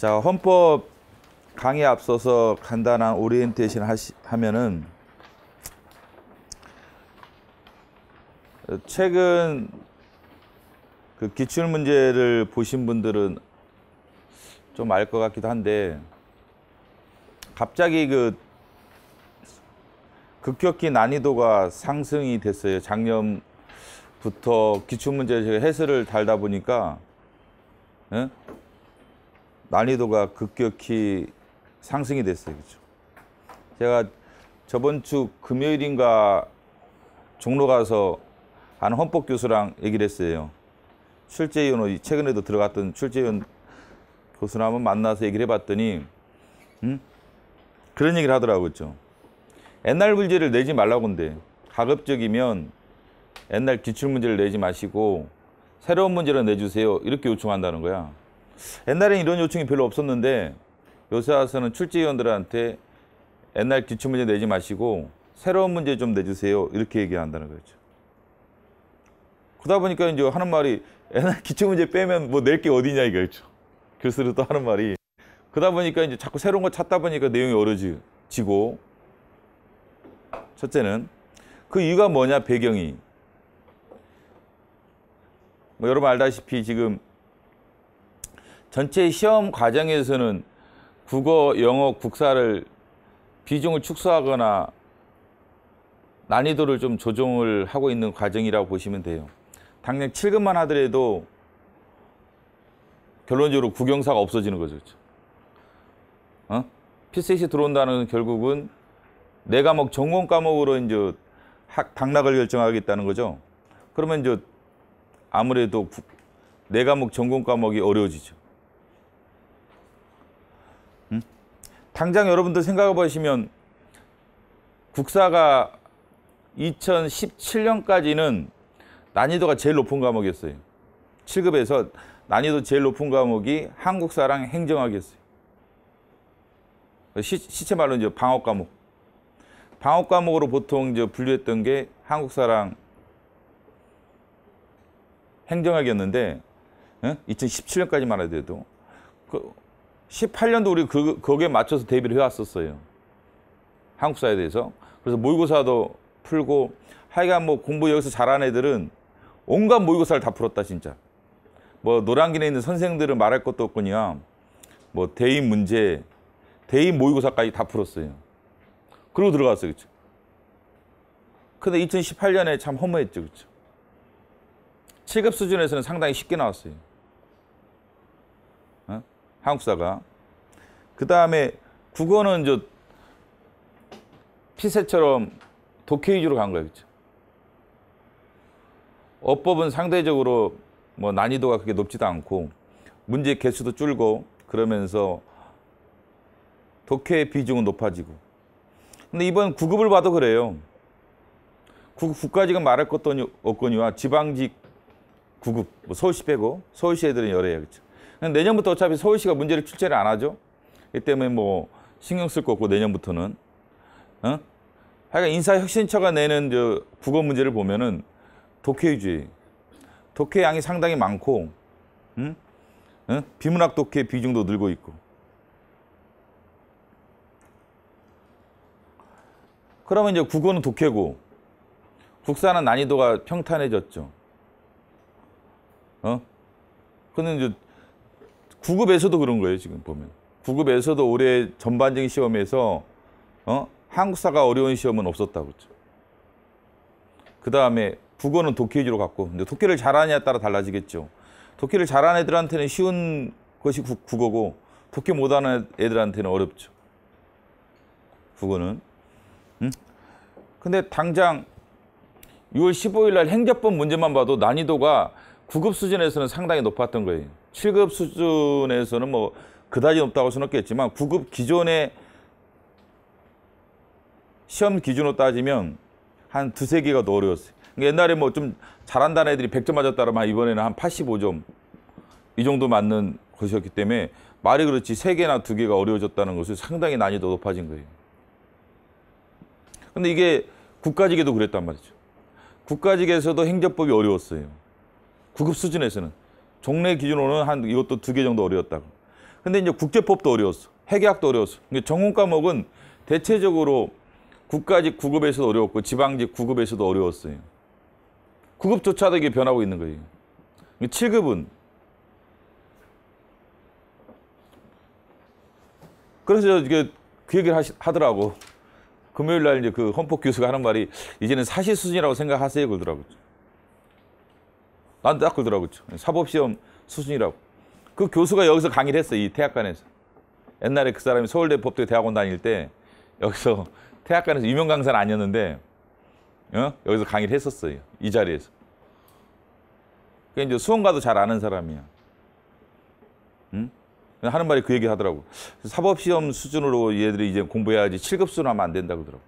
자 헌법 강의에 앞서서 간단한 오리엔테이션 하시, 하면은 최근 그 기출 문제를 보신 분들은 좀 알 것 같기도 한데 갑자기 그 급격히 난이도가 상승이 됐어요. 작년부터 기출 문제 해설을 달다 보니까 예? 난이도가 급격히 상승이 됐어요. 그죠? 제가 저번 주 금요일인가 종로 가서 한 헌법 교수랑 얘기를 했어요. 출제위원, 최근에도 들어갔던 출제위원 교수랑 한번 만나서 얘기를 해봤더니, 음? 그런 얘기를 하더라고요. 옛날 문제를 내지 말라고 근데 가급적이면 옛날 기출문제를 내지 마시고 새로운 문제를 내주세요. 이렇게 요청한다는 거야. 옛날엔 이런 요청이 별로 없었는데 요새 와서는 출제위원들한테 옛날 기출 문제 내지 마시고 새로운 문제 좀 내주세요 이렇게 얘기한다는 거죠. 그러다 보니까 이제 하는 말이 옛날 기출 문제 빼면 뭐 낼 게 어디냐 이거죠. 교수로 또 하는 말이 그러다 보니까 이제 자꾸 새로운 거 찾다 보니까 내용이 어려지고 첫째는 그 이유가 뭐냐 배경이 뭐 여러분 알다시피 지금 전체 시험 과정에서는 국어, 영어, 국사를 비중을 축소하거나 난이도를 좀 조정을 하고 있는 과정이라고 보시면 돼요. 당장 7급만 하더라도 결론적으로 국영사가 없어지는 거죠. 그렇죠? 어? 피셋이 들어온다는 결국은 내 과목 전공 과목으로 이제 학, 당락을 결정하겠다는 거죠. 그러면 이제 아무래도 내 과목 전공 과목이 어려워지죠. 당장 여러분들 생각해 보시면 국사가 2017년까지는 난이도가 제일 높은 과목이었어요. 7급에서 난이도 제일 높은 과목이 한국사랑 행정학이었어요. 시, 시체 말로 이제 방어 과목. 방어 과목으로 보통 이제 분류했던 게 한국사랑 행정학이었는데 2017년까지만 해도 그 18년도 우리 그, 거기에 맞춰서 대비를 해왔었어요. 한국사에 대해서. 그래서 모의고사도 풀고 하여간 뭐 공부 여기서 잘한 애들은 온갖 모의고사를 다 풀었다 진짜. 뭐 노량진에 있는 선생들은 말할 것도 없군요뭐 대입 문제, 대입 모의고사까지 다 풀었어요. 그러고 들어갔어요. 그쵸? 근데 2018년에 참 허무했죠. 그쵸? 7급 수준에서는 상당히 쉽게 나왔어요. 한국사가. 그 다음에 국어는 저 피세처럼 독해 위주로 간 거겠죠. 어법은 상대적으로 뭐 난이도가 그렇게 높지도 않고 문제 개수도 줄고 그러면서 독해 비중은 높아지고. 근데 이번 구급을 봐도 그래요. 국, 가직은 말할 것도 없거니와 지방직 구급, 뭐 서울시 빼고 서울시 애들은 열어야겠죠. 내년부터 어차피 서울시가 문제를 출제를 안 하죠. 이 때문에 뭐 신경 쓸 거 없고 내년부터는. 어? 하여간 인사혁신처가 내는 저 국어 문제를 보면은 독해유지, 독해 양이 상당히 많고, 응? 응? 비문학 독해 비중도 늘고 있고. 그러면 이제 국어는 독해고, 국사는 난이도가 평탄해졌죠. 어? 근데 이제 구급에서도 그런 거예요, 지금 보면. 구급에서도 올해 전반적인 시험에서 어? 한국사가 어려운 시험은 없었다고 그랬죠. 그 다음에 국어는 독해 위주로 갔고 근데 독해를 잘하느냐에 따라 달라지겠죠. 독해를 잘하는 애들한테는 쉬운 것이 구, 국어고 독해 못하는 애들한테는 어렵죠. 국어는. 응? 근데 당장 6월 15일 날 행정법 문제만 봐도 난이도가 9급 수준에서는 상당히 높았던 거예요. 7급 수준에서는 뭐 그다지 높다고 할 수는 없겠지만 9급 기존의 시험 기준으로 따지면 한 두 세 개가 더 어려웠어요. 그러니까 옛날에 뭐 좀 잘한다는 애들이 100점 맞았다면 이번에는 한 85점 이 정도 맞는 것이었기 때문에 말이 그렇지 세 개나 두 개가 어려워졌다는 것은 상당히 난이도 높아진 거예요. 근데 이게 국가직에도 그랬단 말이죠. 국가직에서도 행정법이 어려웠어요. 구급 수준에서는 종래 기준으로는 한 이것도 두 개 정도 어려웠다고. 근데 이제 국제법도 어려웠어. 핵계학도 어려웠어. 근데 그러니까 전공 과목은 대체적으로 국가직 구급에서도 어려웠고 지방직 구급에서도 어려웠어요. 구급조차도 이게 변하고 있는 거예요. 7급은 그러니까 그래서 이게 그 얘기를 하시, 하더라고. 금요일 날 이제 그 헌법 교수가 하는 말이 이제는 사실 수준이라고 생각하세요 그러더라고요. 나한테 딱 그러더라고. 사법시험 수준이라고. 그 교수가 여기서 강의를 했어. 이 태학관에서. 옛날에 그 사람이 서울대 법대 대학원 다닐 때 여기서 태학관에서 유명 강사는 아니었는데 어? 여기서 강의를 했었어요. 이 자리에서. 그러니까 이제 수험가도 잘 아는 사람이야. 응? 하는 말이 그 얘기 하더라고. 사법시험 수준으로 얘들이 이제 공부해야지 7급 수준 하면 안 된다 그러더라고.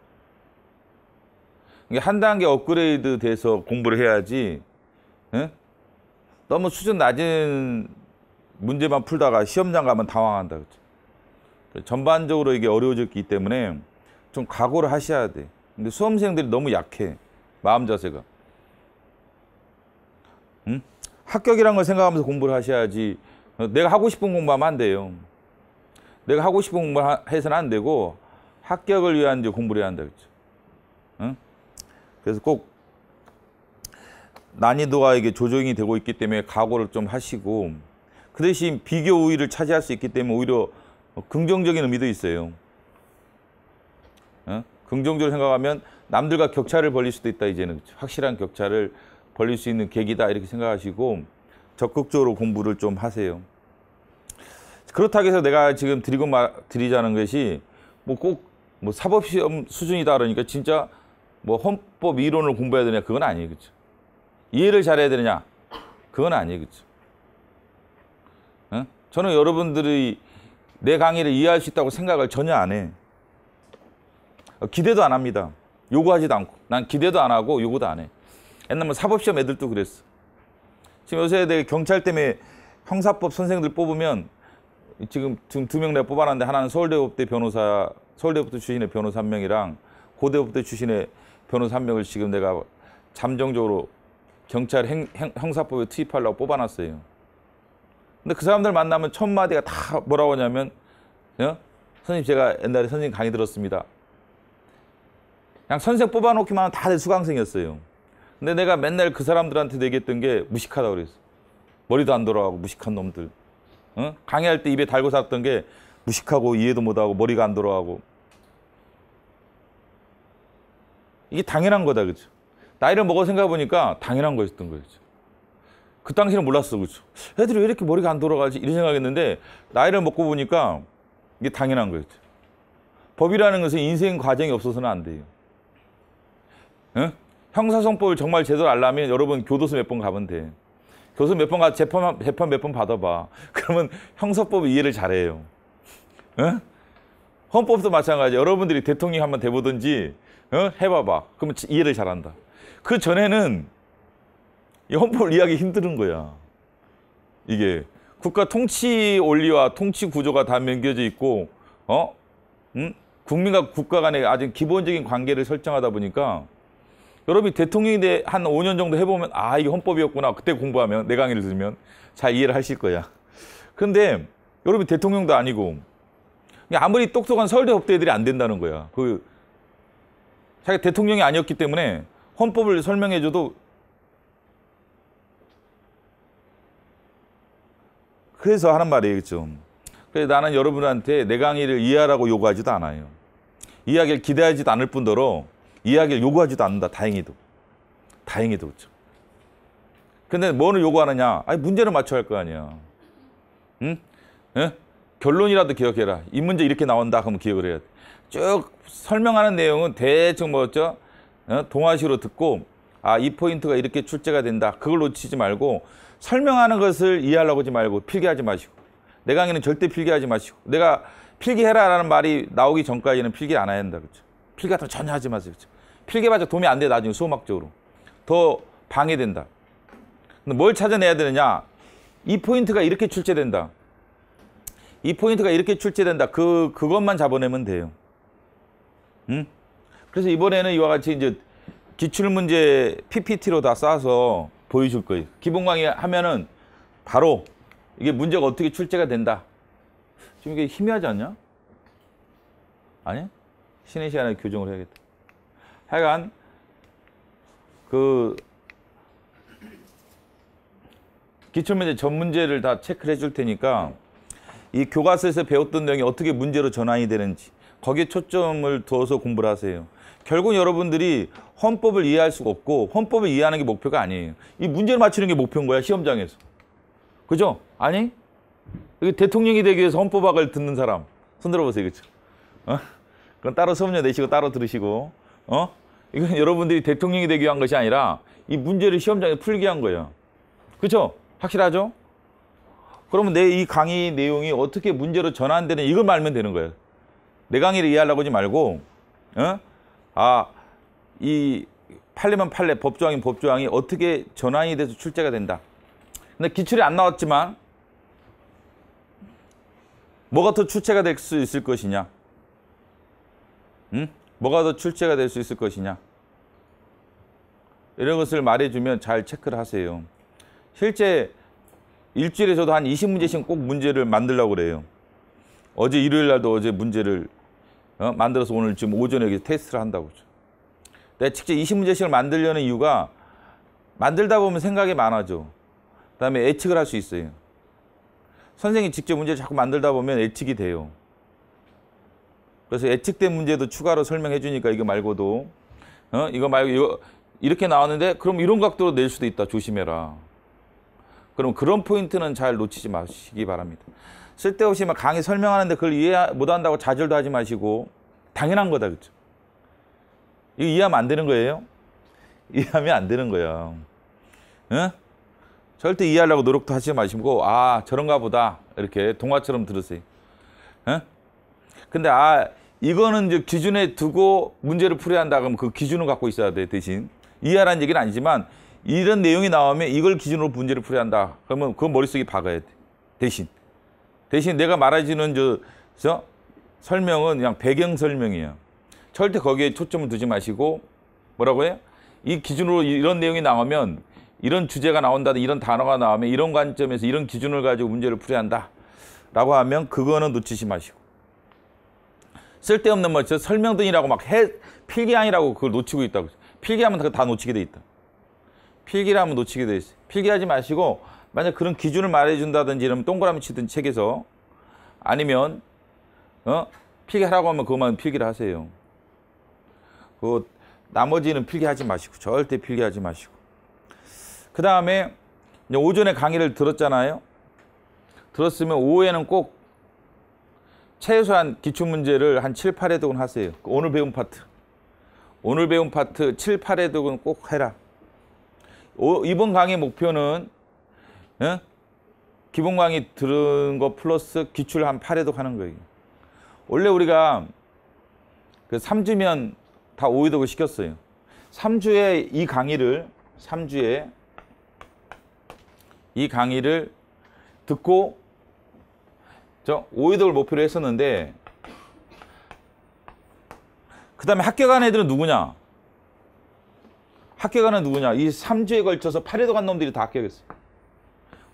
그러한 그러니까 단계 업그레이드 돼서 공부를 해야지 응? 너무 수준 낮은 문제만 풀다가 시험장 가면 당황한다 그죠 전반적으로 이게 어려워졌기 때문에 좀 각오를 하셔야 돼 근데 수험생들이 너무 약해 마음 자세가 응? 합격이란 걸 생각하면서 공부를 하셔야지 내가 하고 싶은 공부하면 안 돼요 내가 하고 싶은 공부를 해서는 안 되고 합격을 위한 공부를 해야 한다 그죠 응? 그래서 꼭 난이도가 이게 조정이 되고 있기 때문에 각오를 좀 하시고 그 대신 비교 우위를 차지할 수 있기 때문에 오히려 긍정적인 의미도 있어요. 어? 긍정적으로 생각하면 남들과 격차를 벌릴 수도 있다 이제는 확실한 격차를 벌릴 수 있는 계기다 이렇게 생각하시고 적극적으로 공부를 좀 하세요. 그렇다고 해서 내가 지금 드리고 말, 드리자는 것이 뭐 꼭 뭐 사법시험 수준이다 그러니까 진짜 뭐 헌법 이론을 공부해야 되냐 그건 아니에요. 그렇죠? 이해를 잘해야 되느냐? 그건 아니겠죠. 어? 저는 여러분들이 내 강의를 이해할 수 있다고 생각을 전혀 안 해. 기대도 안 합니다. 요구하지도 않고. 난 기대도 안 하고 요구도 안 해. 옛날에 뭐 사법시험 애들도 그랬어. 지금 요새 내 경찰 때문에 형사법 선생들 뽑으면 지금 지금 두 명 내가 뽑아놨는데 하나는 서울대법대 변호사, 서울대법대 출신의 변호사 한 명이랑 고대법대 출신의 변호사 한 명을 지금 내가 잠정적으로 경찰 행, 행, 형사법에 투입하려고 뽑아놨어요. 근데 그 사람들 만나면 첫 마디가 다 뭐라고 하냐면 예? 선생님 제가 옛날에 선생님 강의 들었습니다. 그냥 선생 뽑아놓기만 하면 다들 수강생이었어요. 근데 내가 맨날 그 사람들한테 얘기했던 게 무식하다고 그랬어. 머리도 안 돌아가고 무식한 놈들. 어? 강의할 때 입에 달고 살았던 게 무식하고 이해도 못하고 머리가 안 돌아가고. 이게 당연한 거다, 그죠? 나이를 먹어 생각해보니까 당연한 거였던 거였죠. 그 당시는 에 몰랐어, 그렇죠? 애들이 왜 이렇게 머리가 안 돌아가지? 이런 생각했는데 나이를 먹고 보니까 이게 당연한 거였죠. 법이라는 것은 인생 과정이 없어서는 안 돼요. 응? 형사성법을 정말 제대로 알려면 여러분 교도소 몇 번 가면 돼. 교도소 몇 번 가 재판 재판 몇 번 받아봐. 그러면 형사법 이해를 잘해요. 응? 헌법도 마찬가지. 여러분들이 대통령 한번 돼보든지 응? 해봐봐. 그러면 이해를 잘한다. 그 전에는 이 헌법을 이해하기 힘든 거야. 이게 국가 통치 원리와 통치 구조가 다맹겨져 있고 어? 음? 국민과 국가 간의 아주 기본적인 관계를 설정하다 보니까 여러분이 대통령이 돼한 5년 정도 해보면 아 이게 헌법이었구나 그때 공부하면 내 강의를 들으면 잘 이해를 하실 거야 근데 여러분이 대통령도 아니고 아무리 똑똑한 서울대 법대들이 안 된다는 거야 그 자기 대통령이 아니었기 때문에 헌법을 설명해줘도 그래서 하는 말이겠죠. 그래서 나는 여러분한테 내 강의를 이해하라고 요구하지도 않아요. 이야기를 기대하지도 않을 뿐더러 이야기를 요구하지도 않는다. 다행히도. 다행히도 그렇죠. 근데 뭐를 요구하느냐? 아니 문제를 맞춰야 할 거 아니야. 응? 응? 결론이라도 기억해라. 이 문제 이렇게 나온다. 그럼 기억을 해야 돼. 쭉 설명하는 내용은 대충 뭐였죠? 어? 동아시로 듣고 아 이 포인트가 이렇게 출제가 된다. 그걸 놓치지 말고 설명하는 것을 이해하려고 하지 말고 필기하지 마시고 내 강의는 절대 필기하지 마시고 내가 필기해라라는 말이 나오기 전까지는 필기 안 해야 된다 그렇죠. 필기 같은 거 전혀 하지 마세요 그렇필기해봐자 도움이 안 돼 나중에 수험학적으로 더 방해된다. 근데 뭘 찾아내야 되느냐? 이 포인트가 이렇게 출제된다. 이 포인트가 이렇게 출제된다. 그 그것만 잡아내면 돼요. 응? 그래서 이번에는 이와 같이 이제 기출문제 PPT로 다 싸서 보여줄 거예요. 기본 강의 하면은 바로 이게 문제가 어떻게 출제가 된다. 지금 이게 희미하지 않냐? 아니? 쉬는 시간에 교정을 해야겠다. 하여간 그 기출문제 전 문제를 다 체크를 해줄 테니까 이 교과서에서 배웠던 내용이 어떻게 문제로 전환이 되는지 거기에 초점을 두어서 공부를 하세요. 결국 여러분들이 헌법을 이해할 수가 없고 헌법을 이해하는 게 목표가 아니에요. 이 문제를 맞추는게 목표인 거야 시험장에서. 그죠? 아니? 대통령이 되기 위해서 헌법학을 듣는 사람 손 들어보세요. 그죠? 어? 그건 따로 수업 내시고 따로 들으시고 어? 이건 여러분들이 대통령이 되기 위한 것이 아니라 이 문제를 시험장에 풀게 한 거예요. 그죠 확실하죠? 그러면 내 이 강의 내용이 어떻게 문제로 전환되는 이걸 말면 되는 거예요. 내 강의를 이해하려고 하지 말고 어? 아, 이 팔려면 팔래, 법조항이 법조항이 어떻게 전환이 돼서 출제가 된다. 근데 기출이 안 나왔지만 뭐가 더 출제가 될 수 있을 것이냐? 응? 뭐가 더 출제가 될 수 있을 것이냐? 이런 것을 말해주면 잘 체크를 하세요. 실제 일주일에 저도 한 20문제씩 꼭 문제를 만들려고 그래요. 어제 일요일 날도 어제 문제를 어? 만들어서 오늘 지금 오전에 여기 테스트를 한다고 그죠. 내가 직접 20문제씩을 만들려는 이유가 만들다 보면 생각이 많아져. 그다음에 예측을 할 수 있어요. 선생님이 직접 문제 자꾸 만들다 보면 예측이 돼요. 그래서 예측된 문제도 추가로 설명해 주니까 이거 말고도 어? 이거 말고 이거 이렇게 나왔는데 그럼 이런 각도로 낼 수도 있다. 조심해라. 그럼 그런 포인트는 잘 놓치지 마시기 바랍니다. 쓸데없이 막 강의 설명하는데 그걸 이해 못한다고 좌절도 하지 마시고 당연한 거다 그죠 이거 이해하면 안 되는 거예요? 이해하면 안 되는 거예요. 응? 절대 이해하려고 노력도 하지 마시고 아 저런가 보다 이렇게 동화처럼 들으세요. 응? 근데 아 이거는 이제 기준에 두고 문제를 풀어야 한다 그러면 그 기준을 갖고 있어야 돼 대신 이해하라는 얘기는 아니지만 이런 내용이 나오면 이걸 기준으로 문제를 풀어야 한다 그러면 그 머릿속에 박아야 돼 대신 대신 내가 말해주는 저, 저 설명은 그냥 배경 설명이에요. 절대 거기에 초점을 두지 마시고 뭐라고 해요? 이 기준으로 이런 내용이 나오면 이런 주제가 나온다, 이런 단어가 나오면 이런 관점에서 이런 기준을 가지고 문제를 풀어야 한다. 라고 하면 그거는 놓치지 마시고. 쓸데없는 뭐, 저 설명등이라고 막 해, 필기안이라고 그걸 놓치고 있다고. 필기하면 다 놓치게 돼 있다. 필기를 면 놓치게 돼 있어. 필기하지 마시고 만약 그런 기준을 말해준다든지 이러면 동그라미 치든 책에서 아니면 어? 필기하라고 하면 그것만 필기를 하세요. 그 나머지는 필기하지 마시고 절대 필기하지 마시고 그 다음에 오전에 강의를 들었잖아요. 들었으면 오후에는 꼭 최소한 기출문제를 한 7, 8회독은 하세요. 그 오늘 배운 파트. 오늘 배운 파트 7, 8회독은 꼭 해라. 오, 이번 강의 목표는 예? 기본 강의 들은 거 플러스 기출 한 8회도 하는 거예요. 원래 우리가 그 3주면 다 5회독을 시켰어요. 3주에 이 강의를 3주에 이 강의를 듣고 저 5회독을 목표로 했었는데 그 다음에 학교 간 애들은 누구냐? 학교 가는 누구냐? 이 3주에 걸쳐서 8회도 간 놈들이 다 합격했어요.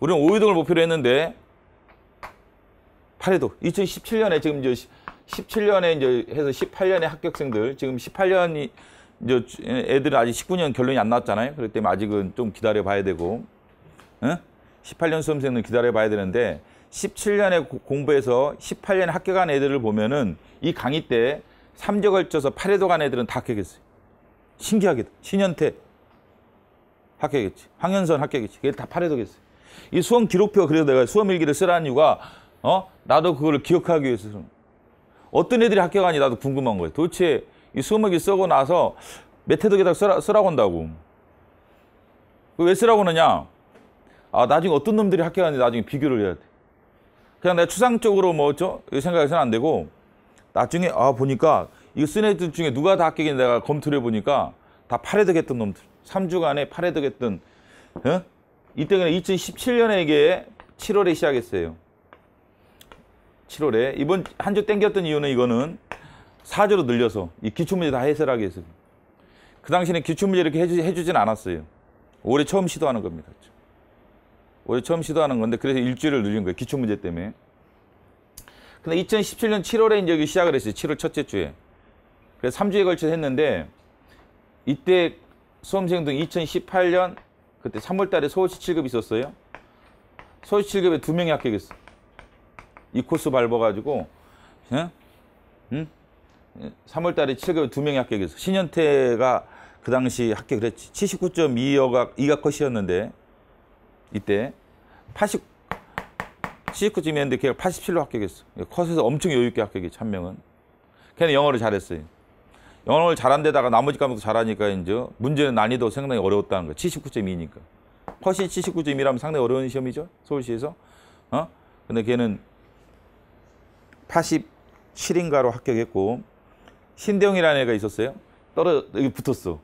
우리는 5위등을 목표로 했는데 8위도 2017년에 지금 이제 17년에 이제 해서 1 8년에 합격생들 지금 18년이 이제 애들은 아직 19년 결론이 안 났잖아요. 그렇기 때문에 아직은 좀 기다려 봐야 되고 응? 18년 수험생은 기다려 봐야 되는데 17년에 공부해서 18년에 합격한 애들을 보면은 이 강의 때 3적 을쳐서 8회도 간 애들은 다 합격했어요. 신기하게도 신현태 합격했지. 황현선 합격했지. 다 8회도 했어요. 이 수험 기록표 가 그래서 내가 수험 일기를 쓰라는 이유가 어 나도 그걸 기억하기 위해서 어떤 애들이 합격하니 나도 궁금한 거예요. 도대체 이 수험 일기 쓰고 나서 몇해도에다 쓰라, 쓰라고 한다고. 왜 쓰라고 하느냐? 아 나중에 어떤 놈들이 합격하는지 나중에 비교를 해야 돼. 그냥 내가 추상적으로 뭐죠 생각해서는 안 되고 나중에 아 보니까 이거 쓴 애들 중에 누가 다 합격인지 내가 검토를 해보니까 다 팔에 득했던 놈들. 3주간에 팔에 득했던 어? 이때가 2017년에 이게 7월에 시작했어요. 7월에 이번 한 주 땡겼던 이유는 이거는 4주로 늘려서 이 기출문제 다해설하게 위해서 그 당시에는 기출문제 이렇게 해주, 해주진 않았어요. 올해 처음 시도하는 겁니다. 올해 처음 시도하는 건데 그래서 일주일을 늘린 거예요. 기출문제 때문에. 근데 2017년 7월에 이제 여기 시작을 했어요. 7월 첫째 주에. 그래서 3주에 걸쳐 했는데 이때 수험생 등 2018년 그때 3월 달에 서울시 7급 있었어요. 서울시 7급에 두 명이 합격했어. 이 코스 밟아가지고, 응? 응? 3월 달에 7급에 두 명이 합격했어. 신현태가 그 당시 합격을 했지. 79.2여가 이가 컷이었는데, 이때. 80, 79쯤이었는데 걔가 87로 합격했어. 컷에서 엄청 여유있게 합격했지, 한 명은. 걔는 영어를 잘했어요. 영어를 잘한 데다가 나머지 과목도 잘하니까 이제 문제는 난이도 상당히 어려웠다는 거예요. 79.2니까. 컷시 79.2라면 상당히 어려운 시험이죠. 서울시에서. 어? 근데 걔는 87인가로 합격했고 신대영이라는 애가 있었어요. 떨어 여기 붙었어.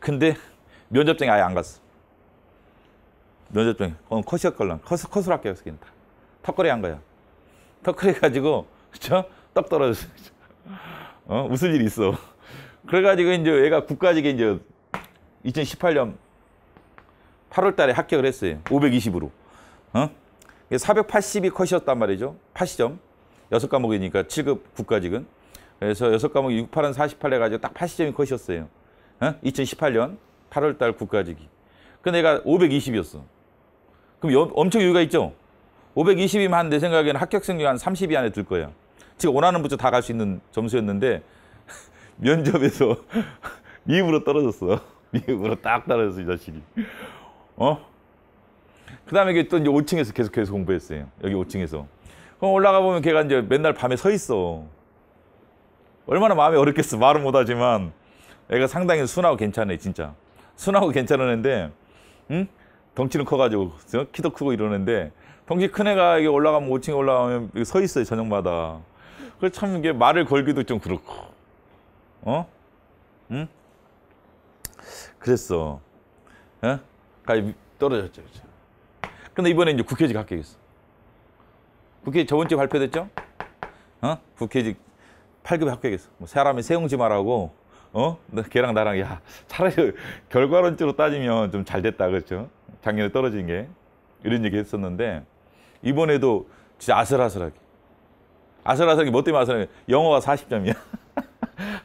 근데 면접장에 아예 안 갔어. 면접장에 그건 컷이었걸랑 컷, 컷으로 합격했어. 걔는 다. 턱걸이 한 거야. 턱걸이 가지고 저떡 떨어졌어. 어? 웃을 일이 있어. 그래가지고 이제 얘가 국가직에 이제 2018년 8월 달에 합격을 했어요. 520으로. 어? 480이 컷이었단 말이죠. 80점. 6과목이니까 7급 국가직은. 그래서 6과목 68은 48 해가지고 딱 80점이 컷이었어요. 어? 2018년 8월 달 국가직이. 근데 얘가 520이었어. 그럼 여, 엄청 여유가 있죠? 520이면 한내 생각에는 합격생률 한 30위 안에 들 거야. 지금 원하는 부처 다 갈 수 있는 점수였는데 면접에서 미흡으로 떨어졌어. 미흡으로 딱 떨어졌어, 이 자식이. 어? 그 다음에 또 이제 5층에서 계속해서 공부했어요. 여기 5층에서. 그럼 올라가 보면 걔가 이제 맨날 밤에 서 있어. 얼마나 마음이 어렵겠어. 말은 못하지만. 애가 상당히 순하고 괜찮네 진짜. 순하고 괜찮은 애인데, 응? 덩치는 커가지고, 어? 키도 크고 이러는데, 덩치 큰 애가 여기 올라가면 5층에 올라가면 서 있어요, 저녁마다. 그래서 참 이게 말을 걸기도 좀 그렇고. 어? 응? 그랬어. 어? 가 떨어졌죠. 그쵸? 근데 이번에 이제 국회직 합격했어. 국회 저번 주에 발표됐죠? 어? 국회직 8급에 합격했어. 뭐 사람이 세웅지 말하고 어? 걔랑 나랑 야 차라리 그 결과론적으로 따지면 좀 잘 됐다 그렇죠? 작년에 떨어진 게 이런 얘기 했었는데 이번에도 진짜 아슬아슬하게 아슬아슬하게 뭐 때문에 아슬아슬하게 영어가 40점이야.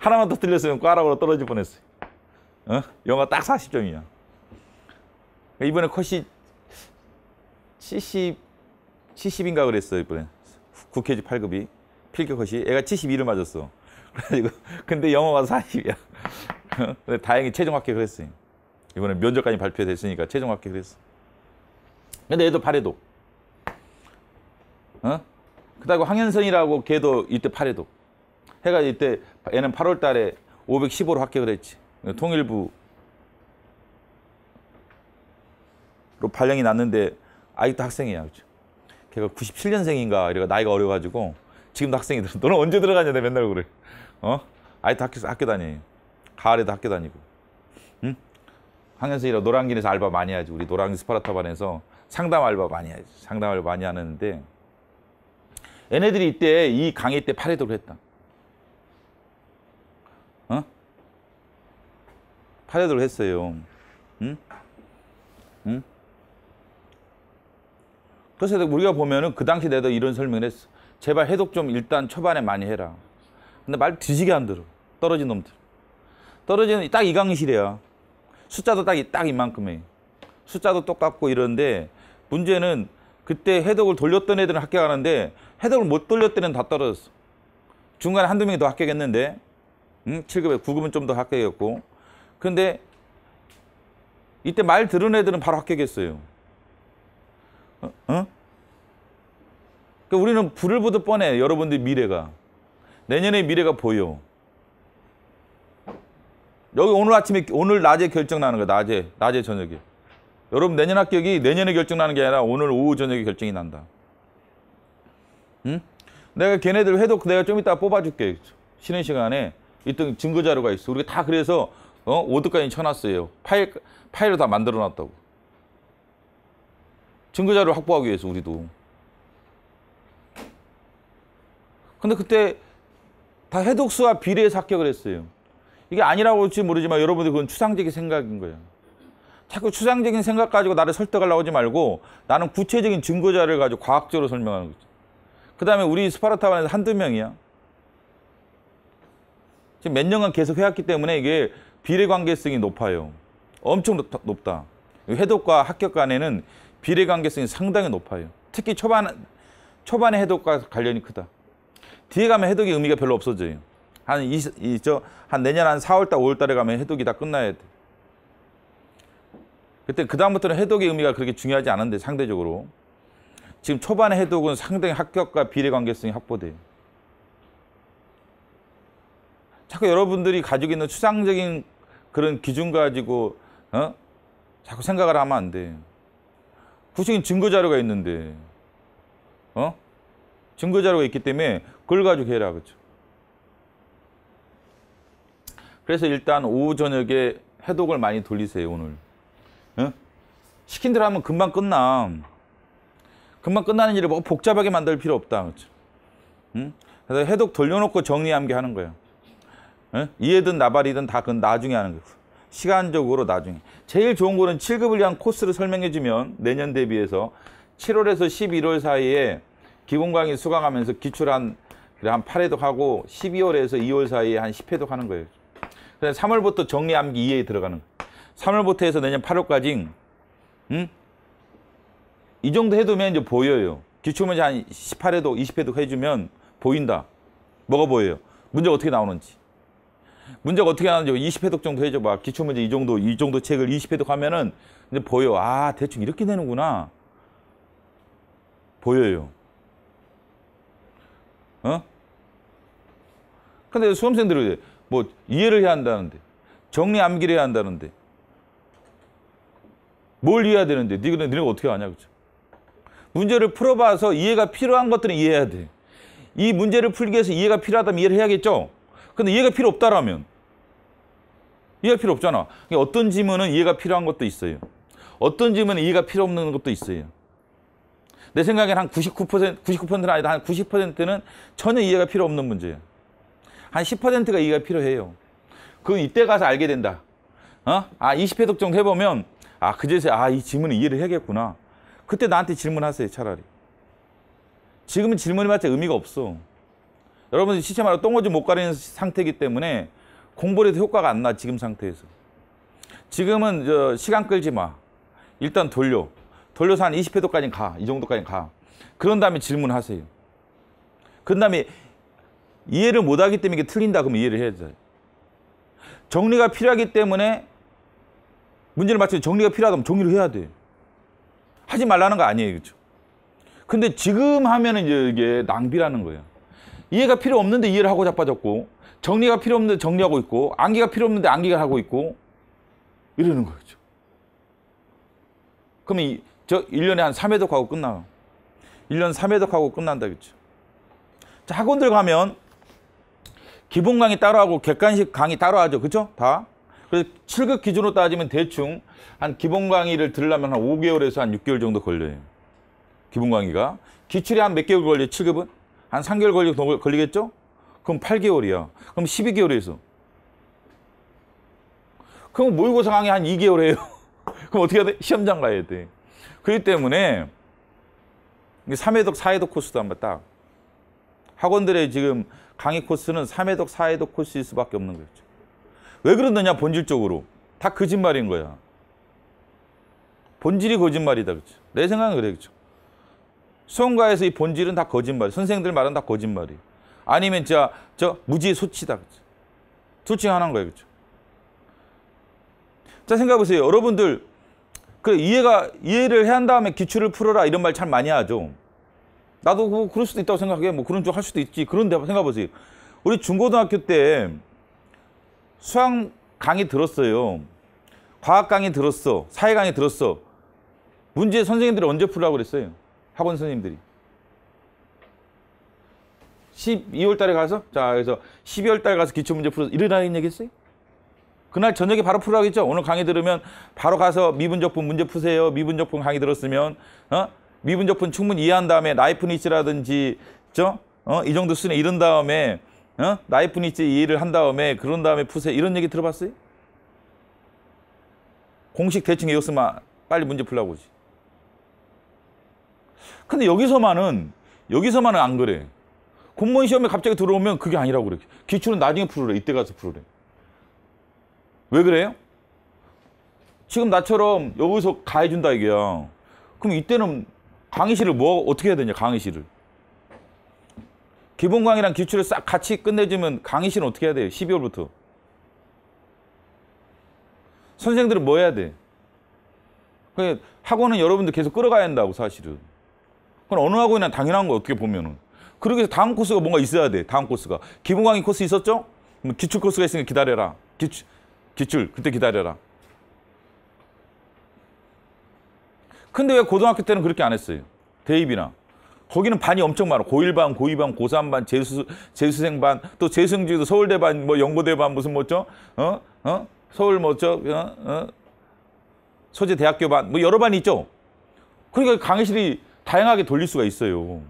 하나만 더 틀렸으면 꽈락으로 떨어질 뻔했어요. 어? 영화 딱 40점이야. 그러니까 이번에 컷이 70, 70인가 그랬어, 이번에. 국회지 8급이. 필기컷이. 애가 72를 맞았어. 그래가지고, 근데 영어가 40이야. 어? 근데 다행히 최종 합격을 했어요. 이번에 면접까지 발표됐으니까 최종 합격을 했어. 근데 얘도 8회도. 어? 그다고 황현성이라고 걔도 이때 8회도. 해가 이때 얘는 8월 달에 515로 합격을 했지. 통일부로 발령이 났는데 아직도 학생이야. 그죠? 걔가 97년생인가 이래가 나이가 어려 가지고 지금도 학생이들. 너는 언제 들어가냐 내 맨날 그래. 어? 아직도 학교, 학교 다니. 가을에도 학교 다니고. 응? 학년생이라 노랑진에서 알바 많이 하지. 우리 노랑진 스파르타반에서 상담 알바 많이 하지. 상담 을 많이 하는데 얘네들이 이때 이 강의 때 파리도를 했다. 파헤드 했어요. 응? 응? 그래서 우리가 보면은 그 당시 내가 이런 설명을 했어. 제발 해독 좀 일단 초반에 많이 해라. 근데 말 뒤지게 안 들어. 떨어진 놈들. 떨어지는 딱이강실이야 숫자도 딱, 딱 이만큼에. 숫자도 똑같고 이런데 문제는 그때 해독을 돌렸던 애들은 합격하는데 해독을 못 돌렸던 애는 다 떨어졌어. 중간에 한두 명이 더 합격했는데 음? 7급에 9급은 좀 더 합격했고 근데 이때 말 들은 애들은 바로 합격했어요. 어? 어? 그러니까 우리는 불을 보듯 뻔해. 여러분들 미래가. 내년의 미래가 보여. 여기 오늘 아침에 오늘 낮에 결정 나는 거야. 낮에 낮에 저녁에. 여러분 내년 합격이 내년에 결정 나는 게 아니라 오늘 오후 저녁에 결정이 난다. 응? 내가 걔네들 회독 내가 좀 이따 뽑아줄게. 쉬는 시간에 이던 증거 자료가 있어. 우리가 다 그래서 어? 오드까지 쳐놨어요. 파일, 파일을 다 만들어놨다고. 증거자료를 확보하기 위해서 우리도. 근데 그때 다 해독수와 비례에 삭격을 했어요. 이게 아니라고 할지 모르지만 여러분들 그건 추상적인 생각인 거예요. 자꾸 추상적인 생각 가지고 나를 설득하려고 하지 말고 나는 구체적인 증거자를 가지고 과학적으로 설명하는 거죠. 그 다음에 우리 스파르타 반에서 한두 명이야. 지금 몇 년간 계속 해왔기 때문에 이게 비례관계성이 높아요. 엄청 높다. 해독과 합격 간에는 비례관계성이 상당히 높아요. 특히 초반, 초반에 해독과 관련이 크다. 뒤에 가면 해독의 의미가 별로 없어져요. 한, 이, 이, 저, 한 내년 한 4월달, 5월달에 가면 해독이 다 끝나야 돼. 그때 그다음부터는 해독의 의미가 그렇게 중요하지 않은데 상대적으로 지금 초반의 해독은 상당히 합격과 비례관계성이 확보돼요. 자꾸 여러분들이 가지고 있는 추상적인 그런 기준 가지고 어? 자꾸 생각을 하면 안 돼. 구식인 증거 자료가 있는데 어? 증거 자료가 있기 때문에 그걸 가지고 해라 그죠. 그래서 일단 오후 저녁에 해독을 많이 돌리세요 오늘. 어? 시킨 대로 하면 금방 끝나. 금방 끝나는 일을 뭐 복잡하게 만들 필요 없다. 그죠 응? 그래서 해독 돌려놓고 정리한 게 하는 거예요. 이해든 나발이든 다 그건 나중에 하는 거예요 시간적으로 나중에 제일 좋은 거는 7급을 위한 코스를 설명해 주면 내년 대비해서 7월에서 11월 사이에 기본 강의 수강하면서 기출 한, 한8회도 하고 12월에서 2월 사이에 한1 0회도 하는 거예요. 그래서 3월부터 정리 암기 이해에 들어가는 거예요. 3월부터 해서 내년 8월까지 응? 이 정도 해두면 이제 보여요. 기출문제 한1 8회도2 0회도 해주면 보인다. 뭐가 보여요? 문제 어떻게 나오는지. 문제가 어떻게 하는지 20회독 뭐 정도 해줘봐. 기초문제이 정도, 이 정도 책을 20회독 하면은 이제 보여. 아, 대충 이렇게 되는구나. 보여요. 어? 근데 수험생들은 뭐 이해를 해야 한다는데, 정리 암기를 해야 한다는데, 뭘 이해해야 되는데, 니네, 니네가 어떻게 하냐, 그죠? 문제를 풀어봐서 이해가 필요한 것들은 이해해야 돼. 이 문제를 풀기 위해서 이해가 필요하다면 이해를 해야겠죠? 근데 이해가 필요 없다라면 이해가 필요 없잖아. 그러니까 어떤 지문은 이해가 필요한 것도 있어요. 어떤 지문은 이해가 필요 없는 것도 있어요. 내 생각엔 한 99%, 99%는 아니다. 한 90%는 전혀 이해가 필요 없는 문제예요. 한 10%가 이해가 필요해요. 그건 이때 가서 알게 된다. 어? 아, 20회독 정도 해보면, 아, 그제서야, 아, 이 질문을 이해를 해야겠구나. 그때 나한테 질문하세요, 차라리. 지금은 질문이맞자 의미가 없어. 여러분 들 시체 말로 똥오줌못 가리는 상태이기 때문에 공부를 해도 효과가 안 나 지금 상태에서. 지금은 저 시간 끌지 마. 일단 돌려. 돌려서 한 20회도까지 가. 이 정도까지 가. 그런 다음에 질문하세요. 그 다음에 이해를 못하기 때문에 이게 틀린다 그러면 이해를 해야 돼요. 정리가 필요하기 때문에 문제를 맞추고 정리가 필요하다면 정리를 해야 돼요. 하지 말라는 거 아니에요. 그렇죠? 근데 지금 하면 은 이제 이게 낭비라는 거예요. 이해가 필요 없는데 이해를 하고 자빠졌고 정리가 필요 없는데 정리하고 있고 암기가 필요 없는데 암기가 하고 있고 이러는 거죠. 겠 그러면 이, 저 1년에 한 3회독 하고 끝나요. 1년 3회독 하고 끝난다 그죠. 자, 학원들 가면 기본 강의 따로 하고 객관식 강의 따로 하죠. 그죠? 다. 그래서 7급 기준으로 따지면 대충 한 기본 강의를 들으려면 한 5개월에서 한 6개월 정도 걸려요. 기본 강의가. 기출이 한 몇 개월 걸려요, 7급은? 한 3개월 걸리, 걸리겠죠? 그럼 8개월이야. 그럼 12개월에 있 그럼 모의고사 강의 한 2개월 해요. 그럼 어떻게 해야 돼? 시험장 가야 돼. 그렇기 때문에 3회독, 4회독 코스도 한 번 딱. 학원들의 지금 강의 코스는 3회독, 4회독 코스일 수밖에 없는 거죠. 였왜 그러느냐, 본질적으로. 다 거짓말인 거야. 본질이 거짓말이다, 그렇죠? 내 생각은 그래, 그렇죠? 수험가에서 이 본질은 다 거짓말. 이에요 선생들 말은 다 거짓말이에요. 아니면 진저 무지의 소치다. 그죠? 소치 하나인 거예요. 그죠? 자, 생각해보세요. 여러분들, 그래, 이해가, 이해를 해한 다음에 기출을 풀어라. 이런 말 참 많이 하죠. 나도 뭐 그럴 수도 있다고 생각해. 뭐 그런 쪽 할 수도 있지. 그런데 생각해보세요. 우리 중고등학교 때 수학 강의 들었어요. 과학 강의 들었어. 사회 강의 들었어. 문제 선생님들이 언제 풀라고 그랬어요? 학원 선생님들이 12월 달에 가서 자 그래서 12월 달에 가서 기초문제 풀어서 일어나는 얘기했어요? 그날 저녁에 바로 풀어야겠죠 오늘 강의 들으면 바로 가서 미분적분 문제 푸세요. 미분적분 강의 들었으면 어? 미분적분 충분히 이해한 다음에 나이프니치라든지 저? 어? 이 정도 수준에 이른 다음에 어? 나이프니치 이해를 한 다음에 그런 다음에 푸세요. 이런 얘기 들어봤어요? 공식 대칭외요으면 빨리 문제 풀라고 그지 근데 여기서만은 여기서만은 안 그래. 공무원 시험에 갑자기 들어오면 그게 아니라고 그래. 기출은 나중에 풀으래. 이때 가서 풀으래. 왜 그래요? 지금 나처럼 여기서 가해준다 이게야. 그럼 이때는 강의실을 뭐 어떻게 해야 되냐 강의실을. 기본 강의랑 기출을 싹 같이 끝내주면 강의실은 어떻게 해야 돼요? 12월부터. 선생들은 님뭐 해야 돼? 학원은 여러분들 계속 끌어가야 한다고 사실은. 그건 어느 학원이나 당연한 거 어떻게 보면은. 그러기 위해서 다음 코스가 뭔가 있어야 돼. 다음 코스가. 기본 강의 코스 있었죠? 기출 코스가 있으니까 기다려라. 기출, 기출 그때 기다려라. 근데 왜 고등학교 때는 그렇게 안 했어요? 대입이나. 거기는 반이 엄청 많아. 고1 반, 고2 반, 고3 반, 재수, 재수생 반, 또 재수생 중에도 서울대 반, 뭐 연고대 반, 무슨 뭐죠? 어? 어? 서울 뭐죠? 어? 어? 소재 대학교 반, 뭐 여러 반이 있죠? 그러니까 강의실이 다양하게 돌릴 수가 있어요.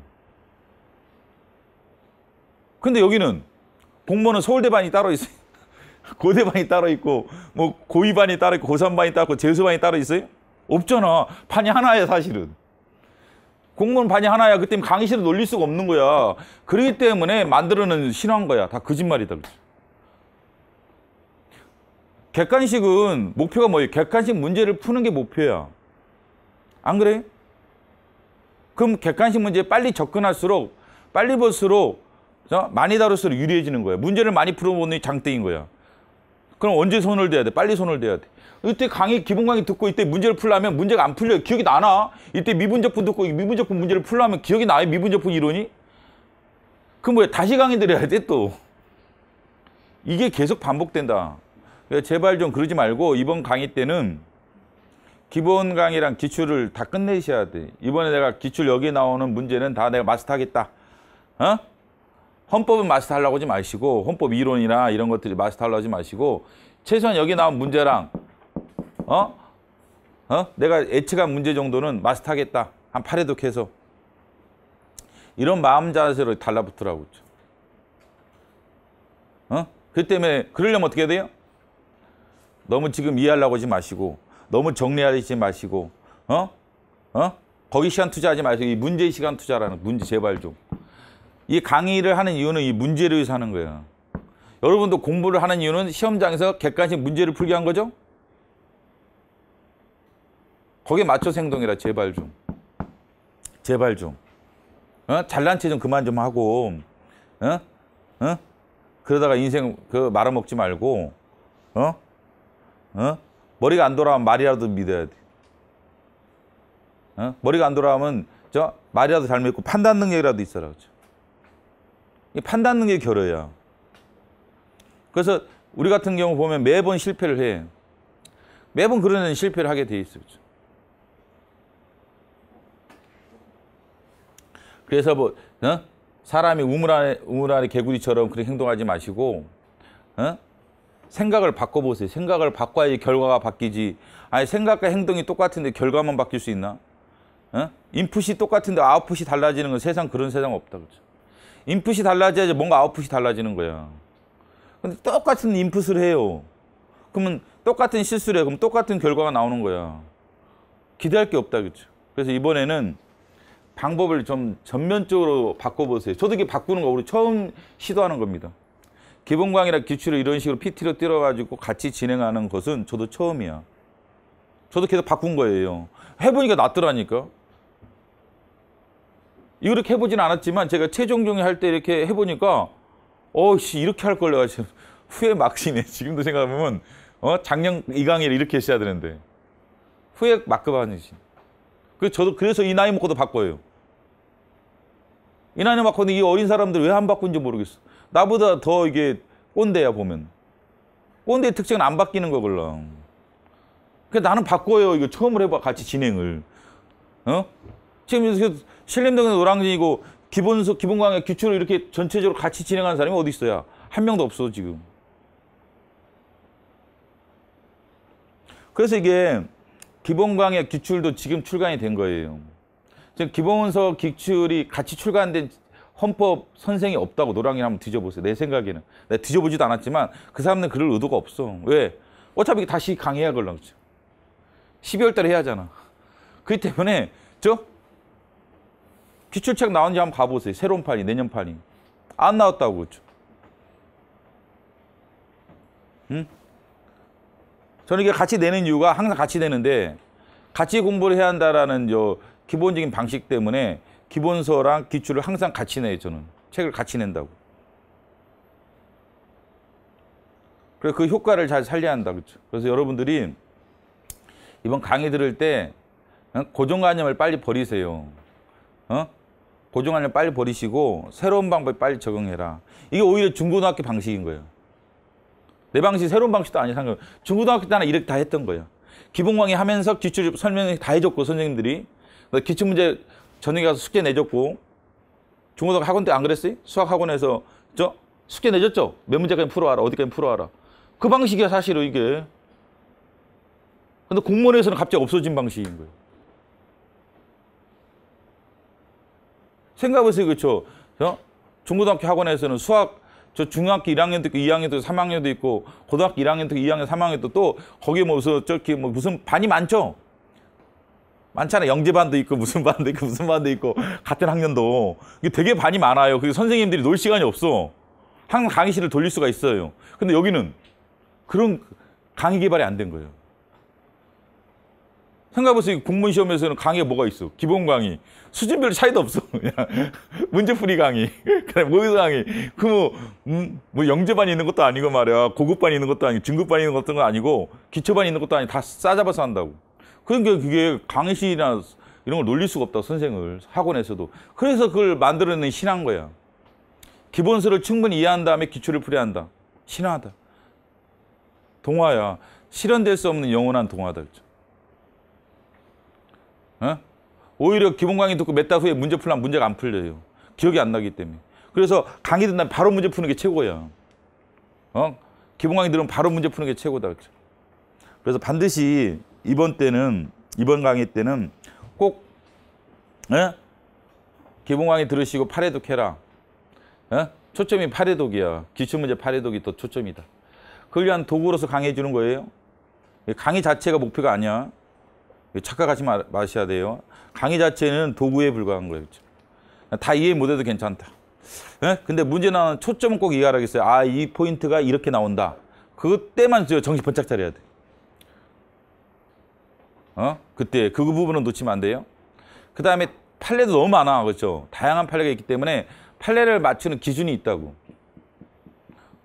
근데 여기는 공무원은 서울대반이 따로 있어요. 고대반이 따로 있고 뭐고위반이 따로 있고 고3반이 따로 있고 재수반이 따로 있어요? 없잖아. 반이 하나야 사실은. 공무원 반이 하나야. 그때 강의실을 놀릴 수가 없는 거야. 그러기 때문에 만들어낸 신화인 거야. 다 거짓말이다. 객관식은 목표가 뭐예요? 객관식 문제를 푸는 게 목표야. 안 그래? 그럼 객관식 문제에 빨리 접근할수록 빨리 볼수록 어, 많이 다룰수록 유리해지는 거예요. 문제를 많이 풀어보는 장땡인 거예요 그럼 언제 손을 대야 돼? 빨리 손을 대야 돼. 이때 강의, 기본 강의 듣고 이때 문제를 풀려면 문제가 안 풀려요. 기억이 나나? 이때 미분적분 듣고 미분적분 문제를 풀려면 기억이 나요? 미분적분 이론이? 그럼 뭐야? 다시 강의 들어야 돼, 또. 이게 계속 반복된다. 제발 좀 그러지 말고 이번 강의 때는 기본 강의랑 기출을 다 끝내셔야 돼. 이번에 내가 기출 여기 나오는 문제는 다 내가 마스터하겠다. 어? 헌법은 마스터하려고 하지 마시고 헌법 이론이나 이런 것들이 마스터하려고 하지 마시고 최소한 여기 나온 문제랑 어? 어? 내가 예측한 문제 정도는 마스터하겠다. 한 8회도 해서 이런 마음 자세로 달라붙으라고 어? 그 때문에 그러려면 어떻게 해야 돼요? 너무 지금 이해하려고 하지 마시고 너무 정리하지 마시고 어? 어? 거기 시간 투자하지 마시고 이문제 시간 투자라는 문제 제발 좀. 이 강의를 하는 이유는 이 문제를 위해서 하는 거예요. 여러분도 공부를 하는 이유는 시험장에서 객관식 문제를 풀게 한 거죠? 거기에 맞춰 행동이라 제발 좀. 제발 좀. 어? 잘난 체좀 그만 좀 하고 어? 어? 그러다가 인생 그 말아먹지 말고 어? 어? 머리가 안 돌아가면 말이라도 믿어야 돼. 어? 머리가 안 돌아가면 저 말이라도 잘 믿고 판단 능력이라도 있어라 그죠. 이 판단 능력이 결여야. 그래서 우리 같은 경우 보면 매번 실패를 해. 매번 그러는 실패를 하게 돼있어 그죠? 그래서 뭐 어? 사람이 우물 안에 우물 안에 개구리처럼 그렇게 행동하지 마시고 어? 생각을 바꿔보세요. 생각을 바꿔야지 결과가 바뀌지. 아니 생각과 행동이 똑같은데 결과만 바뀔 수 있나? 어? 인풋이 똑같은데 아웃풋이 달라지는 건 세상 그런 세상 없다 그죠? 인풋이 달라져야지 뭔가 아웃풋이 달라지는 거야. 근데 똑같은 인풋을 해요. 그러면 똑같은 실수를 해. 그럼 똑같은 결과가 나오는 거야. 기대할 게 없다 그죠? 그래서 이번에는 방법을 좀 전면적으로 바꿔보세요. 저도 이게 바꾸는 거 우리 처음 시도하는 겁니다. 기본강의나 기출을 이런 식으로 PT로 띄어가지고 같이 진행하는 것은 저도 처음이야. 저도 계속 바꾼 거예요. 해보니까 낫더라니까. 이렇게 해보진 않았지만 제가 최종 정리할 때 이렇게 해보니까 어씨 이렇게 할걸 내가 지금 후회 막시네. 지금도 생각하면 어 작년 이 강의를 이렇게 했어야 되는데 후회 막급하는지. 그 저도 그래서 이 나이 먹고도 바꿔요. 이 나이 먹고는 이 어린 사람들 왜 안 바꾼지 모르겠어. 나보다 더 이게 꼰대야 보면. 꼰대의 특징은 안 바뀌는 거걸라. 그 그러니까 나는 바꿔요. 이거 처음으로 해봐 같이 진행을. 어? 지금 그 신림동에 노랑진이고 기본서 기본강역 기초를 이렇게 전체적으로 같이 진행하는 사람이 어디 있어요한 명도 없어 지금. 그래서 이게 기본강역 기출도 지금 출간이 된 거예요. 지금 기본서 기출이 같이 출간된 헌법 선생이 없다고 노랑이 한번 뒤져보세요. 내 생각에는. 내가 뒤져보지도 않았지만 그 사람은 그럴 의도가 없어. 왜? 어차피 다시 강해야 의 걸랑 그죠. 12월 달에 해야 하잖아. 그렇기 때문에 저 기출책 나온지 한번 가보세요. 새로운 판이, 내년 판이. 안 나왔다고 그죠. 랬 응? 저는 이게 같이 내는 이유가 항상 같이 내는데 같이 공부를 해야 한다라는 저 기본적인 방식 때문에 기본서랑 기출을 항상 같이 내요, 저는. 책을 같이 낸다고. 그래서 그 효과를 잘 살려야 한다, 그죠 그래서 여러분들이 이번 강의 들을 때 고정관념을 빨리 버리세요. 어? 고정관념 빨리 버리시고 새로운 방법 에 빨리 적용해라. 이게 오히려 중고등학교 방식인 거예요. 내 방식 새로운 방식도 아니라 상관 중고등학교 때는 이렇게 다 했던 거예요. 기본 강의 하면서 기출 설명을 다 해줬고 선생님들이 뭐 기출 문제 저녁에 가서 숙제 내줬고 중고등학교 학원 때 안 그랬어요? 수학학원에서 저 숙제 내줬죠? 몇 문제까지 풀어와라 어디까지 풀어와라 그 방식이야 사실은 이게 근데 공무원에서는 갑자기 없어진 방식인 거예요 생각해보세요 그렇죠? 어? 중고등학교 학원에서는 수학 저 중학교 1학년도 있고 2학년도 있고 3학년도 있고 고등학교 1학년도 있고 2학년 3학년도 또 거기에 뭐 무슨 저기 뭐 무슨 반이 많죠? 많잖아요. 영재반도 있고 무슨 반도 있고 무슨 반도 있고 같은 학년도 이게 되게 반이 많아요. 그리고 선생님들이 놀 시간이 없어. 항상 강의실을 돌릴 수가 있어요. 근데 여기는 그런 강의 개발이 안 된 거예요. 생각해보세요. 국문 시험에서는 강의에 뭐가 있어? 기본 강의. 수준별 차이도 없어. 그냥 문제풀이 강의. 그다 모의사 강의. 그 뭐, 음, 뭐 영재반이 있는 것도 아니고 말이야. 고급반이 있는 것도 아니고 중급반이 있는 것도 아니고 기초반이 있는 것도 아니고 다 싸잡아서 한다고. 그러니까 그게 강의실이나 이런 걸 놀릴 수가 없다 선생을 학원에서도 그래서 그걸 만들어낸 신한 거야 기본서를 충분히 이해한 다음에 기출을 풀어야 한다 신화다 동화야 실현될 수 없는 영원한 동화다 그죠 어? 오히려 기본 강의 듣고 몇 달 후에 문제 풀면 문제가 안 풀려요 기억이 안 나기 때문에 그래서 강의 듣는 다음에 바로 문제 푸는 게 최고야 어? 기본 강의 들으면 바로 문제 푸는 게 최고다 그죠 그래서 반드시 이번 때는 이번 강의 때는 꼭 에? 기본 강의 들으시고 팔해독 해라. 에? 예? 초점이 팔해독이야. 기출문제 팔해독이 또 초점이다. 그걸 위한 도구로서 강의해 주는 거예요. 강의 자체가 목표가 아니야. 착각하지 마, 마셔야 돼요. 강의 자체는 도구에 불과한 거예요. 다 이해 못해도 괜찮다. 에? 예? 근데 문제 는 초점은 꼭 이해하라겠어요. 아, 이 포인트가 이렇게 나온다. 그때만 정신 번짝 차려야 돼. 어? 그때 그 부분은 놓치면 안 돼요. 그 다음에 판례도 너무 많아. 그렇죠? 다양한 판례가 있기 때문에 판례를 맞추는 기준이 있다고.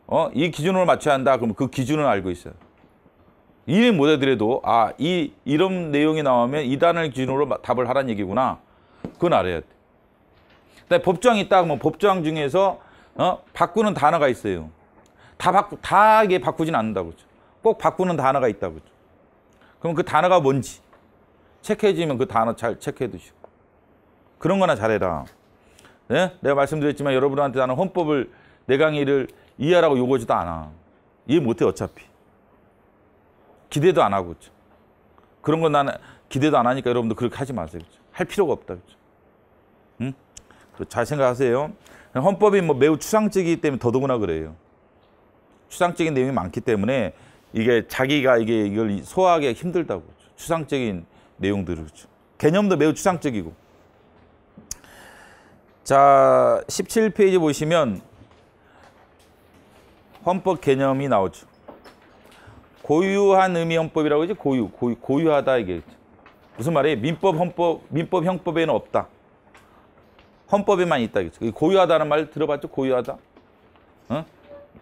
어? 이 기준으로 맞춰야 한다. 그럼 그 기준을 알고 있어요. 이해 못해더라도 아, 이 이런 내용이 나오면 이 단을 기준으로 답을 하라는 얘기구나. 그건 알아야 돼. 근데 법조항이 있다 하면 법조항 중에서 어? 바꾸는 단어가 있어요. 다 바꾸 다게 바꾸진 않는다고 꼭 바꾸는 단어가 있다고 그럼 그 단어가 뭔지 체크해주면 그 단어 잘 체크해 두시고 그런 거나 잘해라. 네? 내가 말씀드렸지만 여러분한테 나는 헌법을 내 강의를 이해하라고 요구하지도 않아. 이해 못해 어차피. 기대도 안 하고 그렇죠. 그런 건 나는 기대도 안 하니까 여러분도 그렇게 하지 마세요. 그렇죠. 할 필요가 없다. 그렇죠. 응? 잘 생각하세요. 헌법이 뭐 매우 추상적이기 때문에 더더구나 그래요. 추상적인 내용이 많기 때문에 이게 자기가 이게 이걸 소화하기 힘들다고 추상적인 내용들을 그렇죠. 개념도 매우 추상적이고 자 17페이지 보시면 헌법 개념이 나오죠 고유한 의미 헌법이라고 하지 고유, 고유 고유하다 이게 그렇죠. 무슨 말이에요 민법 헌법 민법 형법에는 없다 헌법에만 있다 그죠 고유하다는 말 들어봤죠 고유하다 어?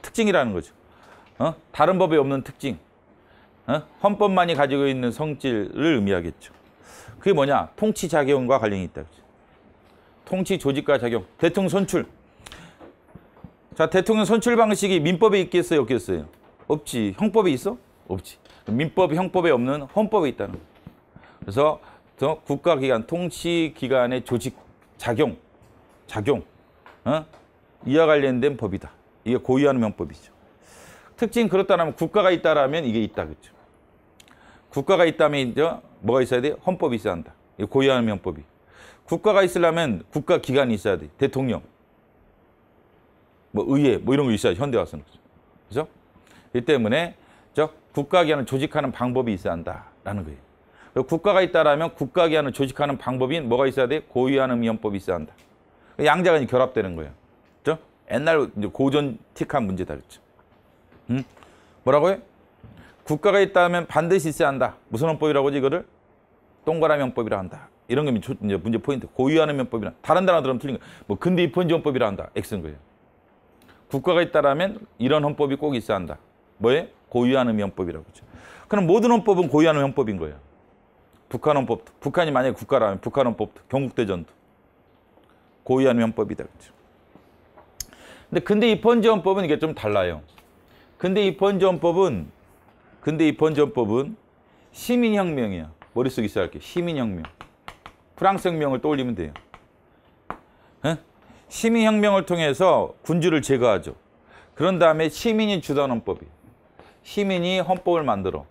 특징이라는 거죠 어? 다른 법에 없는 특징, 어? 헌법만이 가지고 있는 성질을 의미하겠죠. 그게 뭐냐? 통치 작용과 관련이 있다. 그죠? 통치 조직과 작용. 대통령 선출. 자, 대통령 선출 방식이 민법에 있겠어요, 없겠어요? 없지. 형법에 있어? 없지. 민법, 형법에 없는 헌법에 있다는 거 그래서 국가기관, 통치기관의 조직, 작용, 작용, 어? 이와 관련된 법이다. 이게 고유한 명법이죠. 특징 그렇다면 국가가 있다라면 이게 있다 그죠 국가가 있다면 이제 뭐가 있어야 돼? 헌법이 있어야 한다. 고유한 명법이. 국가가 있으려면 국가 기관이 있어야 돼. 대통령, 뭐 의회, 뭐 이런 거 있어야 현대 와서는 그죠? 이 때문에 저 국가 기관을 조직하는 방법이 있어야 한다라는 거예요. 국가가 있다라면 국가 기관을 조직하는 방법인 뭐가 있어야 돼? 고유한 의미법이 있어야 한다. 양자간이 결합되는 거예요. 그죠? 옛날 고전 틱한 문제다 그랬죠. 응? 뭐라고요? 국가가 있다면 반드시 있어야 한다. 무슨 헌법이라고 지 이거를? 동그라미 헌법이라 한다. 이런 게 이제 문제 포인트. 고유하는 헌법이라 다른 나라들은 틀린 거. 뭐 근대 입헌지 헌법이라 한다. X인 거예요. 국가가 있다라면 이런 헌법이 꼭 있어야 한다. 뭐예요? 고유하는 헌법이라고 그죠 그럼 모든 헌법은 고유하는 헌법인 거예요. 북한 헌법도. 북한이 만약에 국가라면 북한 헌법도. 경국대전도. 고유하는 헌법이다. 그죠 근데 근대 입헌지 헌법은 이게 좀 달라요. 근데 이 번전법은 근데 이 번전법은 시민혁명이야. 머릿속에 있어야 할게. 시민혁명. 프랑스혁명을 떠올리면 돼요. 에? 시민혁명을 통해서 군주를 제거하죠. 그런 다음에 시민이 주도한 헌법이. 시민이 헌법을 만들어.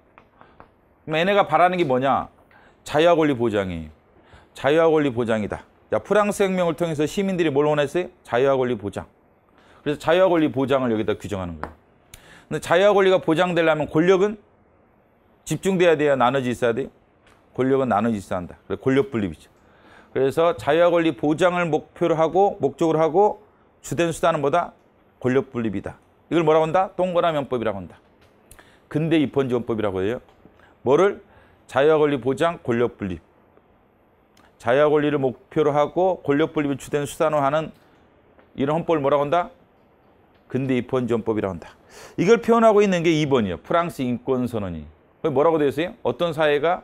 그럼 얘네가 바라는 게 뭐냐? 자유와 권리 보장이에요. 자유와 권리 보장이다. 자, 프랑스 혁명을 통해서 시민들이 뭘 원했어요? 자유와 권리 보장. 그래서 자유와 권리 보장을 여기다 규정하는 거예요. 근데 자유와 권리가 보장되려면 권력은 집중돼야 돼야 나눠지 있어야 돼요. 권력은 나눠지 있어야 한다. 그래서 권력 분립이죠. 그래서 자유와 권리 보장을 목표로 하고 목적으로 하고 주된 수단은 뭐다? 권력 분립이다. 이걸 뭐라고 한다? 동그라미 헌법이라고 한다. 근대 입헌지 헌법이라고 해요. 뭐를? 자유와 권리 보장, 권력 분립. 자유와 권리를 목표로 하고 권력 분립이 주된 수단으로 하는 이런 헌법을 뭐라고 한다? 근대 입헌지 헌법이라고 한다. 이걸 표현하고 있는 게 2번이에요. 프랑스 인권선언이. 뭐라고 되어 있어요? 어떤 사회가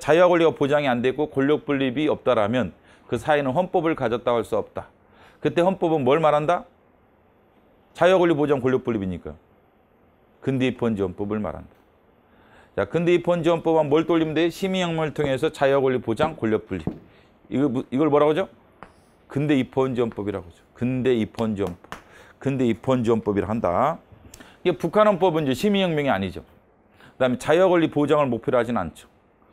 자유와 권리가 보장이 안 되고 권력 분립이 없다라면 그 사회는 헌법을 가졌다고 할 수 없다. 그때 헌법은 뭘 말한다? 자유와 권리 보장 권력 분립이니까. 근대 입헌지 원법을 말한다. 자, 근대 입헌지 원법은뭘 돌리면 돼? 요 심의혁명을 통해서 자유와 권리 보장 권력 분립. 이걸, 이걸 뭐라고 하죠? 근대 입헌지 원법이라고 하죠. 근대 입헌지 원법 근대 입헌지 원법이라고 한다. 이게 북한헌법은 이제 시민혁명이 아니죠. 그다음에 자유권리 보장을 목표로 하진 않죠.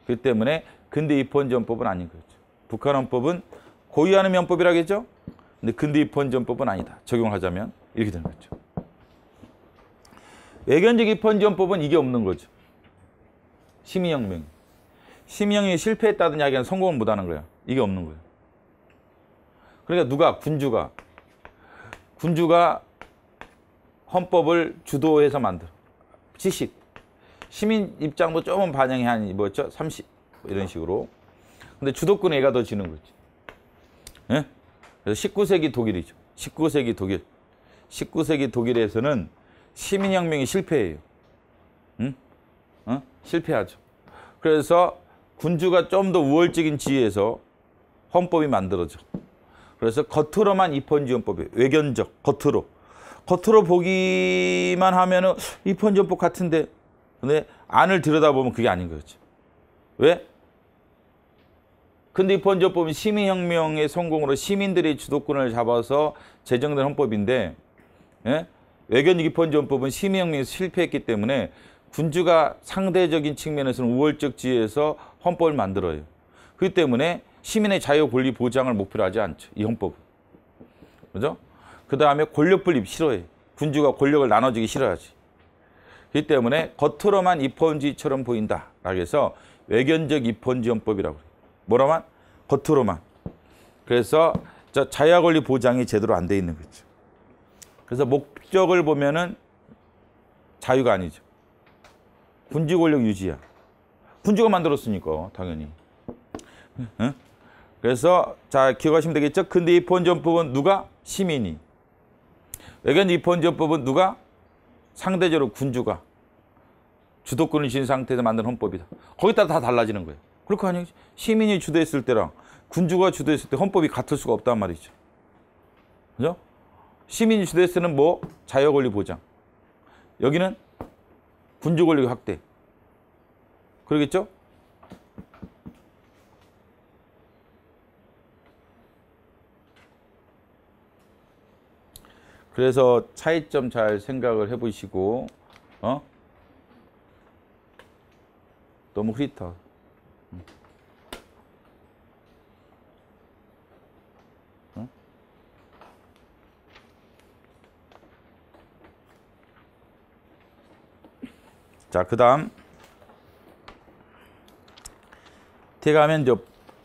그렇기 때문에 근대 입헌전법은 아닌 거죠. 북한헌법은 고유하는 면법이라겠죠. 근데 근대 입헌전법은 아니다. 적용하자면 이렇게 되는 거죠. 외견적 입헌전법은 이게 없는 거죠. 시민혁명. 시민혁명이 실패했다든 이야기는 성공을 못하는 거예요. 이게 없는 거예요. 그러니까 누가 군주가 군주가 헌법을 주도해서 만들어. 지식. 시민 입장도 조금 반영해 한 뭐였죠? 30 뭐 이런 식으로. 근데 주도권 애가 더 지는 거지. 예? 그래서 19세기 독일이죠. 19세기 독일. 19세기 독일에서는 시민혁명이 실패해요. 응? 어? 실패하죠. 그래서 군주가 좀 더 우월적인 지위에서 헌법이 만들어져. 그래서 겉으로만 입헌지원법이 외견적 겉으로 겉으로 보기만 하면은 이편전복 같은데 근데 안을 들여다보면 그게 아닌 거죠. 왜? 근데 입헌전법은 시민혁명의 성공으로 시민들의 주도권을 잡아서 제정된 헌법인데 예? 외적입헌전법은 시민혁명에서 실패했기 때문에 군주가 상대적인 측면에서는 우월적 지위에서 헌법을 만들어요. 그렇기 때문에 시민의 자유 권리 보장을 목표로 하지 않죠. 이 헌법은. 그죠? 렇그 다음에 권력 분립 싫어해. 군주가 권력을 나눠주기 싫어하지. 그렇기 때문에 겉으로만 입헌주처럼 보인다. 라고 해서 외견적 입헌지원법이라고 뭐라만? 겉으로만. 그래서 자유권리 보장이 제대로 안 돼 있는 거죠. 그래서 목적을 보면은 자유가 아니죠. 군주 권력 유지야. 군주가 만들었으니까 당연히. 응? 그래서 자 기억하시면 되겠죠. 근데 이 본전법은 누가 시민이 외견 입헌지원법은 누가? 상대적으로 군주가 주도권을 쥔 상태에서 만든 헌법이다. 거기다다 달라지는 거예요. 그렇거 아니에요. 시민이 주도했을 때랑 군주가 주도했을 때 헌법이 같을 수가 없단 말이죠. 그죠? 시민이 주도했을 때는 뭐? 자유권리 보장. 여기는 군주 권리 확대. 그러겠죠? 그래서 차이점 잘 생각을 해보시고 어? 너무 흐릿하 자, 그 다음 뒤에 가면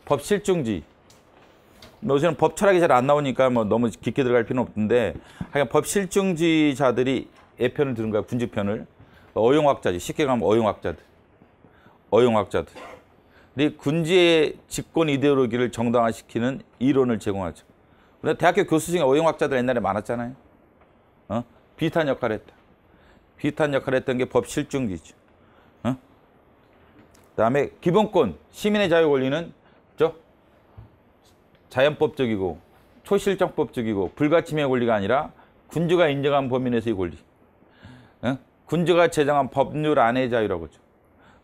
법실중지 뭐 요새는 법 철학이 잘 안 나오니까 뭐 너무 깊게 들어갈 필요는 없는데 하여간 법 실증지자들이 애편을 들은 거야 군지편을 어용학자지 쉽게 가면 어용학자들 어용학자들이 군지의 집권 이데올로기를 정당화시키는 이론을 제공하죠. 근데 대학교 교수 중에 어용학자들 옛날에 많았잖아요. 어? 비슷한 역할을 했다. 비슷한 역할을 했던 게 법실증지죠 어? 그다음에 기본권, 시민의 자유 권리는 자연법적이고 초실정법적이고 불가침의 권리가 아니라 군주가 인정한 범위 내에서의 권리. 군주가 제정한 법률 안의 자유라고 하죠.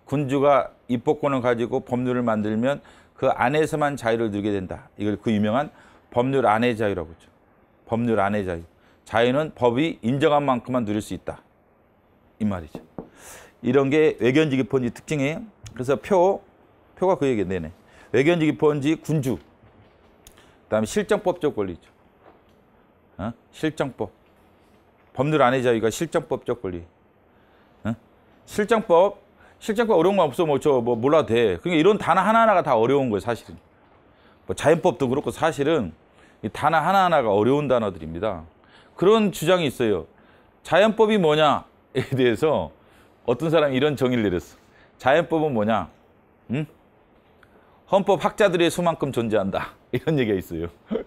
군주가 입법권을 가지고 법률을 만들면 그 안에서만 자유를 누리게 된다. 이걸 그 유명한 법률 안의 자유라고 하죠. 법률 안의 자유. 자유는 법이 인정한 만큼만 누릴 수 있다. 이 말이죠. 이런 게 외견지기펀지 특징이에요. 그래서 표, 표가 그 얘기 내네. 외견지기펀지 군주. 그다음에 실정법적 권리죠. 어? 실정법. 법률 안에 자유가 실정법적 권리. 어? 실정법. 실정법 어려운 거 없어 뭐저뭐 뭐 몰라도 돼. 그러니까 이런 단어 하나하나가 다 어려운 거예요, 사실은. 뭐 자연법도 그렇고 사실은 이 단어 하나하나가 어려운 단어들입니다. 그런 주장이 있어요. 자연법이 뭐냐에 대해서 어떤 사람이 이런 정의를 내렸어. 자연법은 뭐냐? 응? 헌법 학자들의 수만큼 존재한다. 이런 얘기가 있어요.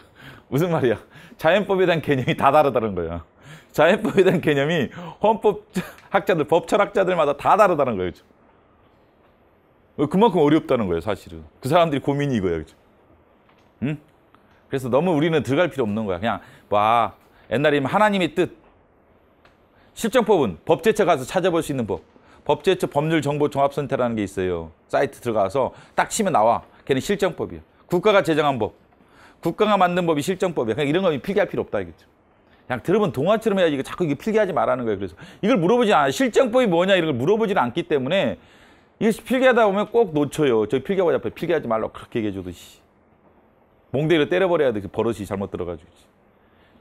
무슨 말이야? 자연법에 대한 개념이 다 다르다는 거예요 자연법에 대한 개념이 헌법 학자들, 법철학자들마다 다 다르다는 거예요. 그만큼 어렵다는 거예요, 사실은. 그 사람들이 고민이 이거예요. 그죠? 응? 그래서 너무 우리는 들어갈 필요 없는 거야. 그냥 와 옛날에 하나님의 뜻, 실정법은 법제처 가서 찾아볼 수 있는 법. 법제처 법률 정보 종합 선택라는 게 있어요. 사이트 들어가서 딱 치면 나와. 걔는 실정법이에요 국가가 제정한 법, 국가가 만든 법이 실정법이야. 그냥 이런 거 필기할 필요 없다 이겠죠. 그냥 들어면 동화처럼 해야지 이거 자꾸 이게 필기하지 말라는 거예요. 그래서 이걸 물어보지 않아. 실정법이 뭐냐 이런 걸 물어보지는 않기 때문에 이거 필기하다 보면 꼭 놓쳐요. 저 필기하고 잡혀. 필기하지 말라고 그렇게 얘기해 주듯이 몽대기로 때려버려야 돼. 그 버릇이 잘못 들어가지고.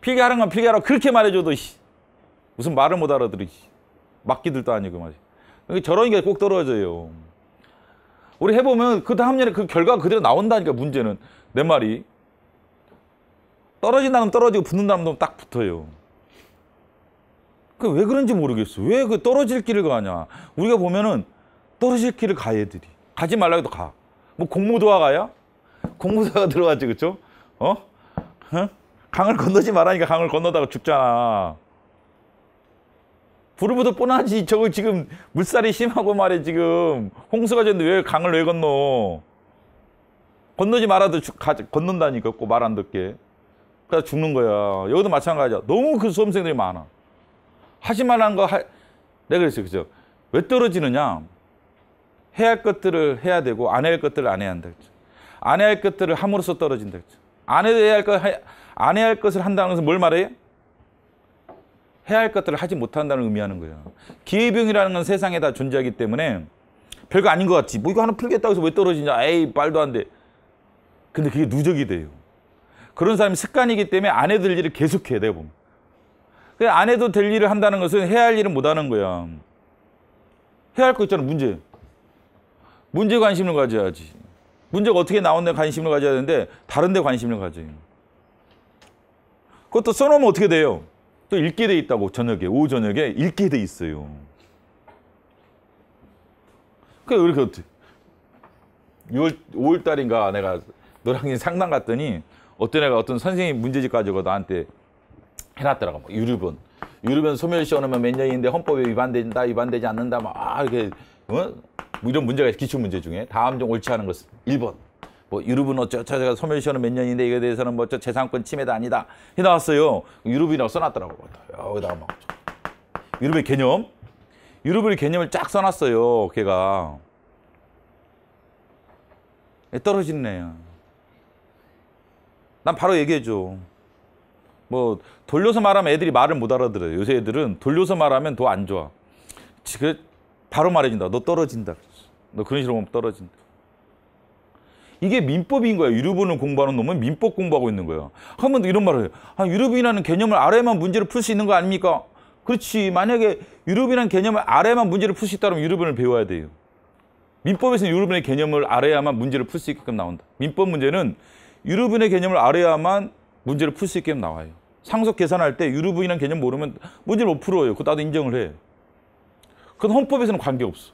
필기하는 건 필기하라고 그렇게 말해줘도 씨. 무슨 말을 못 알아들으지. 막기들도 아니고 말이지 저런 게 꼭 떨어져요. 우리 해보면 그 다음 년에 그 결과가 그대로 나온다니까 문제는 내 말이 떨어진다면 떨어지고 붙는다면 딱 붙어요 그 왜 그런지 모르겠어 왜 그 떨어질 길을 가냐 우리가 보면은 떨어질 길을 가 애들이 가지 말라 고 해도 가뭐 공모도와 가야? 공모도가 들어갔지 그쵸? 어? 어? 강을 건너지 말라니까 강을 건너다가 죽잖아 부르부도 뻔하지. 저거 지금 물살이 심하고 말해 지금 홍수가 됐는데 왜 강을 왜 건너? 건너지 말아도 주, 가, 건넌다니까 꼭 말 안 듣게. 그래서 죽는 거야. 여기도 마찬가지야. 너무 그 수험생들이 많아. 하지만한거 하... 내가 그랬어요. 그죠? 왜 떨어지느냐? 해야 할 것들을 해야 되고 안 해야 할 것들을 안 해야 한다. 그죠? 안 해야 할 것들을 함으로써 떨어진다. 그죠? 안 해야 할 것, 안 해야 할 것을 한다는 것은 뭘 말해요? 해야 할 것들을 하지 못한다는 의미하는 거예요. 기회병이라는 건 세상에 다 존재하기 때문에 별거 아닌 것 같지. 뭐 이거 하나 풀겠다고 해서 왜 떨어지냐. 에이 말도 안 돼. 근데 그게 누적이 돼요. 그런 사람이 습관이기 때문에 안 해도 될 일을 계속해야 돼요. 보면. 안 해도 될 일을 한다는 것은 해야 할 일은 못하는 거야. 해야 할 거 있잖아. 문제. 문제 관심을 가져야지. 문제가 어떻게 나온데 관심을 가져야 되는데 다른 데 관심을 가져요. 그것도 써놓으면 어떻게 돼요? 또 읽게 돼 있다고 저녁에 오후 저녁에 읽게 돼 있어요. 그러니까 이렇게 6월 5월 달인가 내가 노랑이 상담 갔더니 어떤 애가 어떤 선생님 문제집 가지고 나한테 해놨더라고 뭐 유류변 유류변 소멸시 언어면 몇 년인데 헌법에 위반된다 위반되지 않는다 막 아, 이렇게 어? 뭐 이런 문제가 있어, 기출 문제 중에 다음 중 옳지 않은 것은 1번 뭐 유럽은 어쩌저쩌 소멸시효는 몇 년인데 이거에 대해서는 뭐저 재산권 침해도 아니다 해 나왔어요. 유럽이라고 써놨더라고. 여기다가 어, 막 뭐. 유럽의 개념, 유럽의 개념을 쫙 써놨어요. 걔가 예, 떨어지네요. 난 바로 얘기해줘. 뭐 돌려서 말하면 애들이 말을 못 알아들어요. 요새 애들은 돌려서 말하면 더 안 좋아. 바로 말해준다. 너 떨어진다. 너 그런 식으로 보면 떨어진다. 이게 민법인 거야. 유류분을 공부하는 놈은 민법 공부하고 있는 거예요. 하면 이런 말을 해요. 아, 유류분이라는 개념을 알아야만 문제를 풀 수 있는 거 아닙니까? 그렇지. 만약에 유류분이라는 개념을 알아야만 문제를 풀 수 있다면 유류분을 배워야 돼요. 민법에서는 유류분의 개념을 알아야만 문제를 풀 수 있게끔 나온다. 민법 문제는 유류분의 개념을 알아야만 문제를 풀 수 있게끔 나와요. 상속 계산할 때 유류분이라는 개념 모르면 문제를 못 풀어요. 그거 나도 인정을 해. 그건 헌법에서는 관계없어.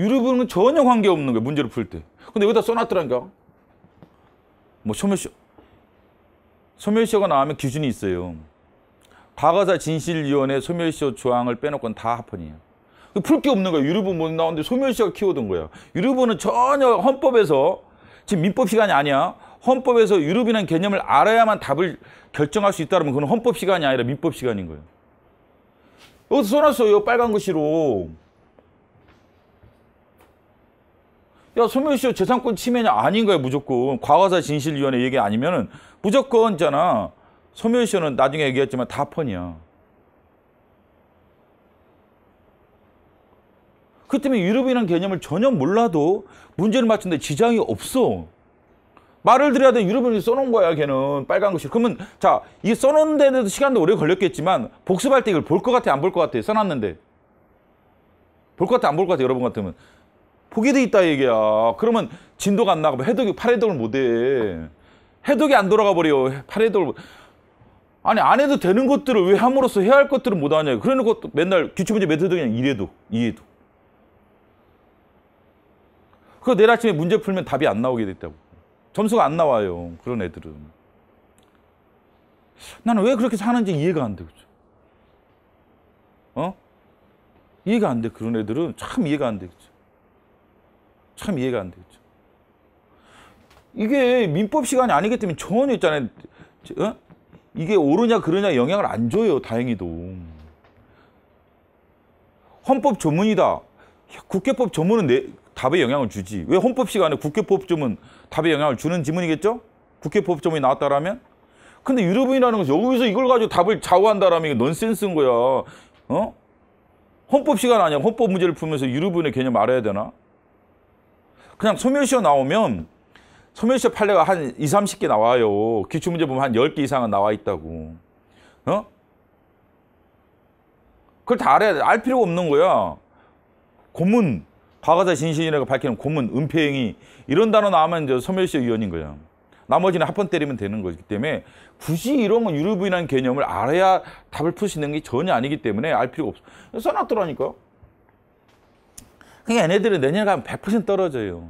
유럽은 류 전혀 관계없는 거예요 문제를 풀 때. 근데 여기다 써놨더라니까. 뭐 소멸시 효 소멸시효가 나오면 기준이 있어요. 과거사 진실위원회 소멸시효 조항을 빼놓고는 다 합헌이에요. 그 풀게 없는 거예요유류은못 나오는데 소멸시효가 키워둔 거예요 유럽은 류 전혀 헌법에서 지금 민법 시간이 아니야. 헌법에서 유류이라는 개념을 알아야만 답을 결정할 수 있다면 그건 헌법 시간이 아니라 민법 시간인 거예요. 여기서 써놨어요. 빨간 것이로 야, 소멸 시효 재산권 침해냐? 아닌 거야, 무조건. 과거사 진실위원회 얘기 아니면은 무조건 있잖아. 소멸 시효는 나중에 얘기했지만 다 펀이야. 그 때문에 유럽이라는 개념을 전혀 몰라도 문제를 맞추는데 지장이 없어. 말을 들어야 돼. 유럽은 써놓은 거야, 걔는. 빨간 것이. 그러면, 자, 이게 써놓은 데도 시간도 오래 걸렸겠지만, 복습할 때 이걸 볼 것 같아, 안 볼 것 같아? 써놨는데. 볼 것 같아, 안 볼 것 같아, 여러분 같으면. 보게 돼 있다 얘기야. 그러면 진도가 안 나가면 해독이 팔해독을 못해. 해독이 안 돌아가 버려. 팔해독을 아니 안 해도 되는 것들을 왜 함으로써 해야 할 것들을 못 하냐. 그러니까 맨날 기출문제 메소도 그냥 이래도 이해도. 그거 내일 아침에 문제 풀면 답이 안 나오게 됐다고. 점수가 안 나와요. 그런 애들은. 나는 왜 그렇게 사는지 이해가 안 돼. 그죠? 어? 이해가 안 돼. 그런 애들은 참 이해가 안 돼. 그죠? 참 이해가 안 되겠죠. 이게 민법 시간이 아니기 때문에 전혀 있잖아요. 어? 이게 옳으냐 그러냐 영향을 안 줘요. 다행히도. 헌법 조문이다. 국회법 조문은 내, 답에 영향을 주지. 왜 헌법 시간에 국회법 조문 답에 영향을 주는 지문이겠죠? 국회법 조문이 나왔다라면? 근데 유럽인이라는 것은 여기서 이걸 가지고 답을 좌우한다라면 이게 넌센스인 거야. 어? 헌법 시간 아니야. 헌법 문제를 풀면서 유럽인의 개념 알아야 되나? 그냥 소멸시효 나오면 소멸시효 판례가 한 2, 30개 나와요. 기출문제 보면 한 10개 이상은 나와 있다고. 어? 그걸 다 알아야 알 필요가 없는 거야. 고문, 과거사 진실이라고 밝히는 고문, 은폐행위 이런 단어 나오면 이제 소멸시효 위원인 거야. 나머지는 합헌 때리면 되는 거기 때문에 굳이 이런 건 유류부인한 개념을 알아야 답을 풀 수 있는 게 전혀 아니기 때문에 알 필요가 없어. 써놨더라니까. 요 그러니까 얘네들은 내년에 가면 100% 떨어져요.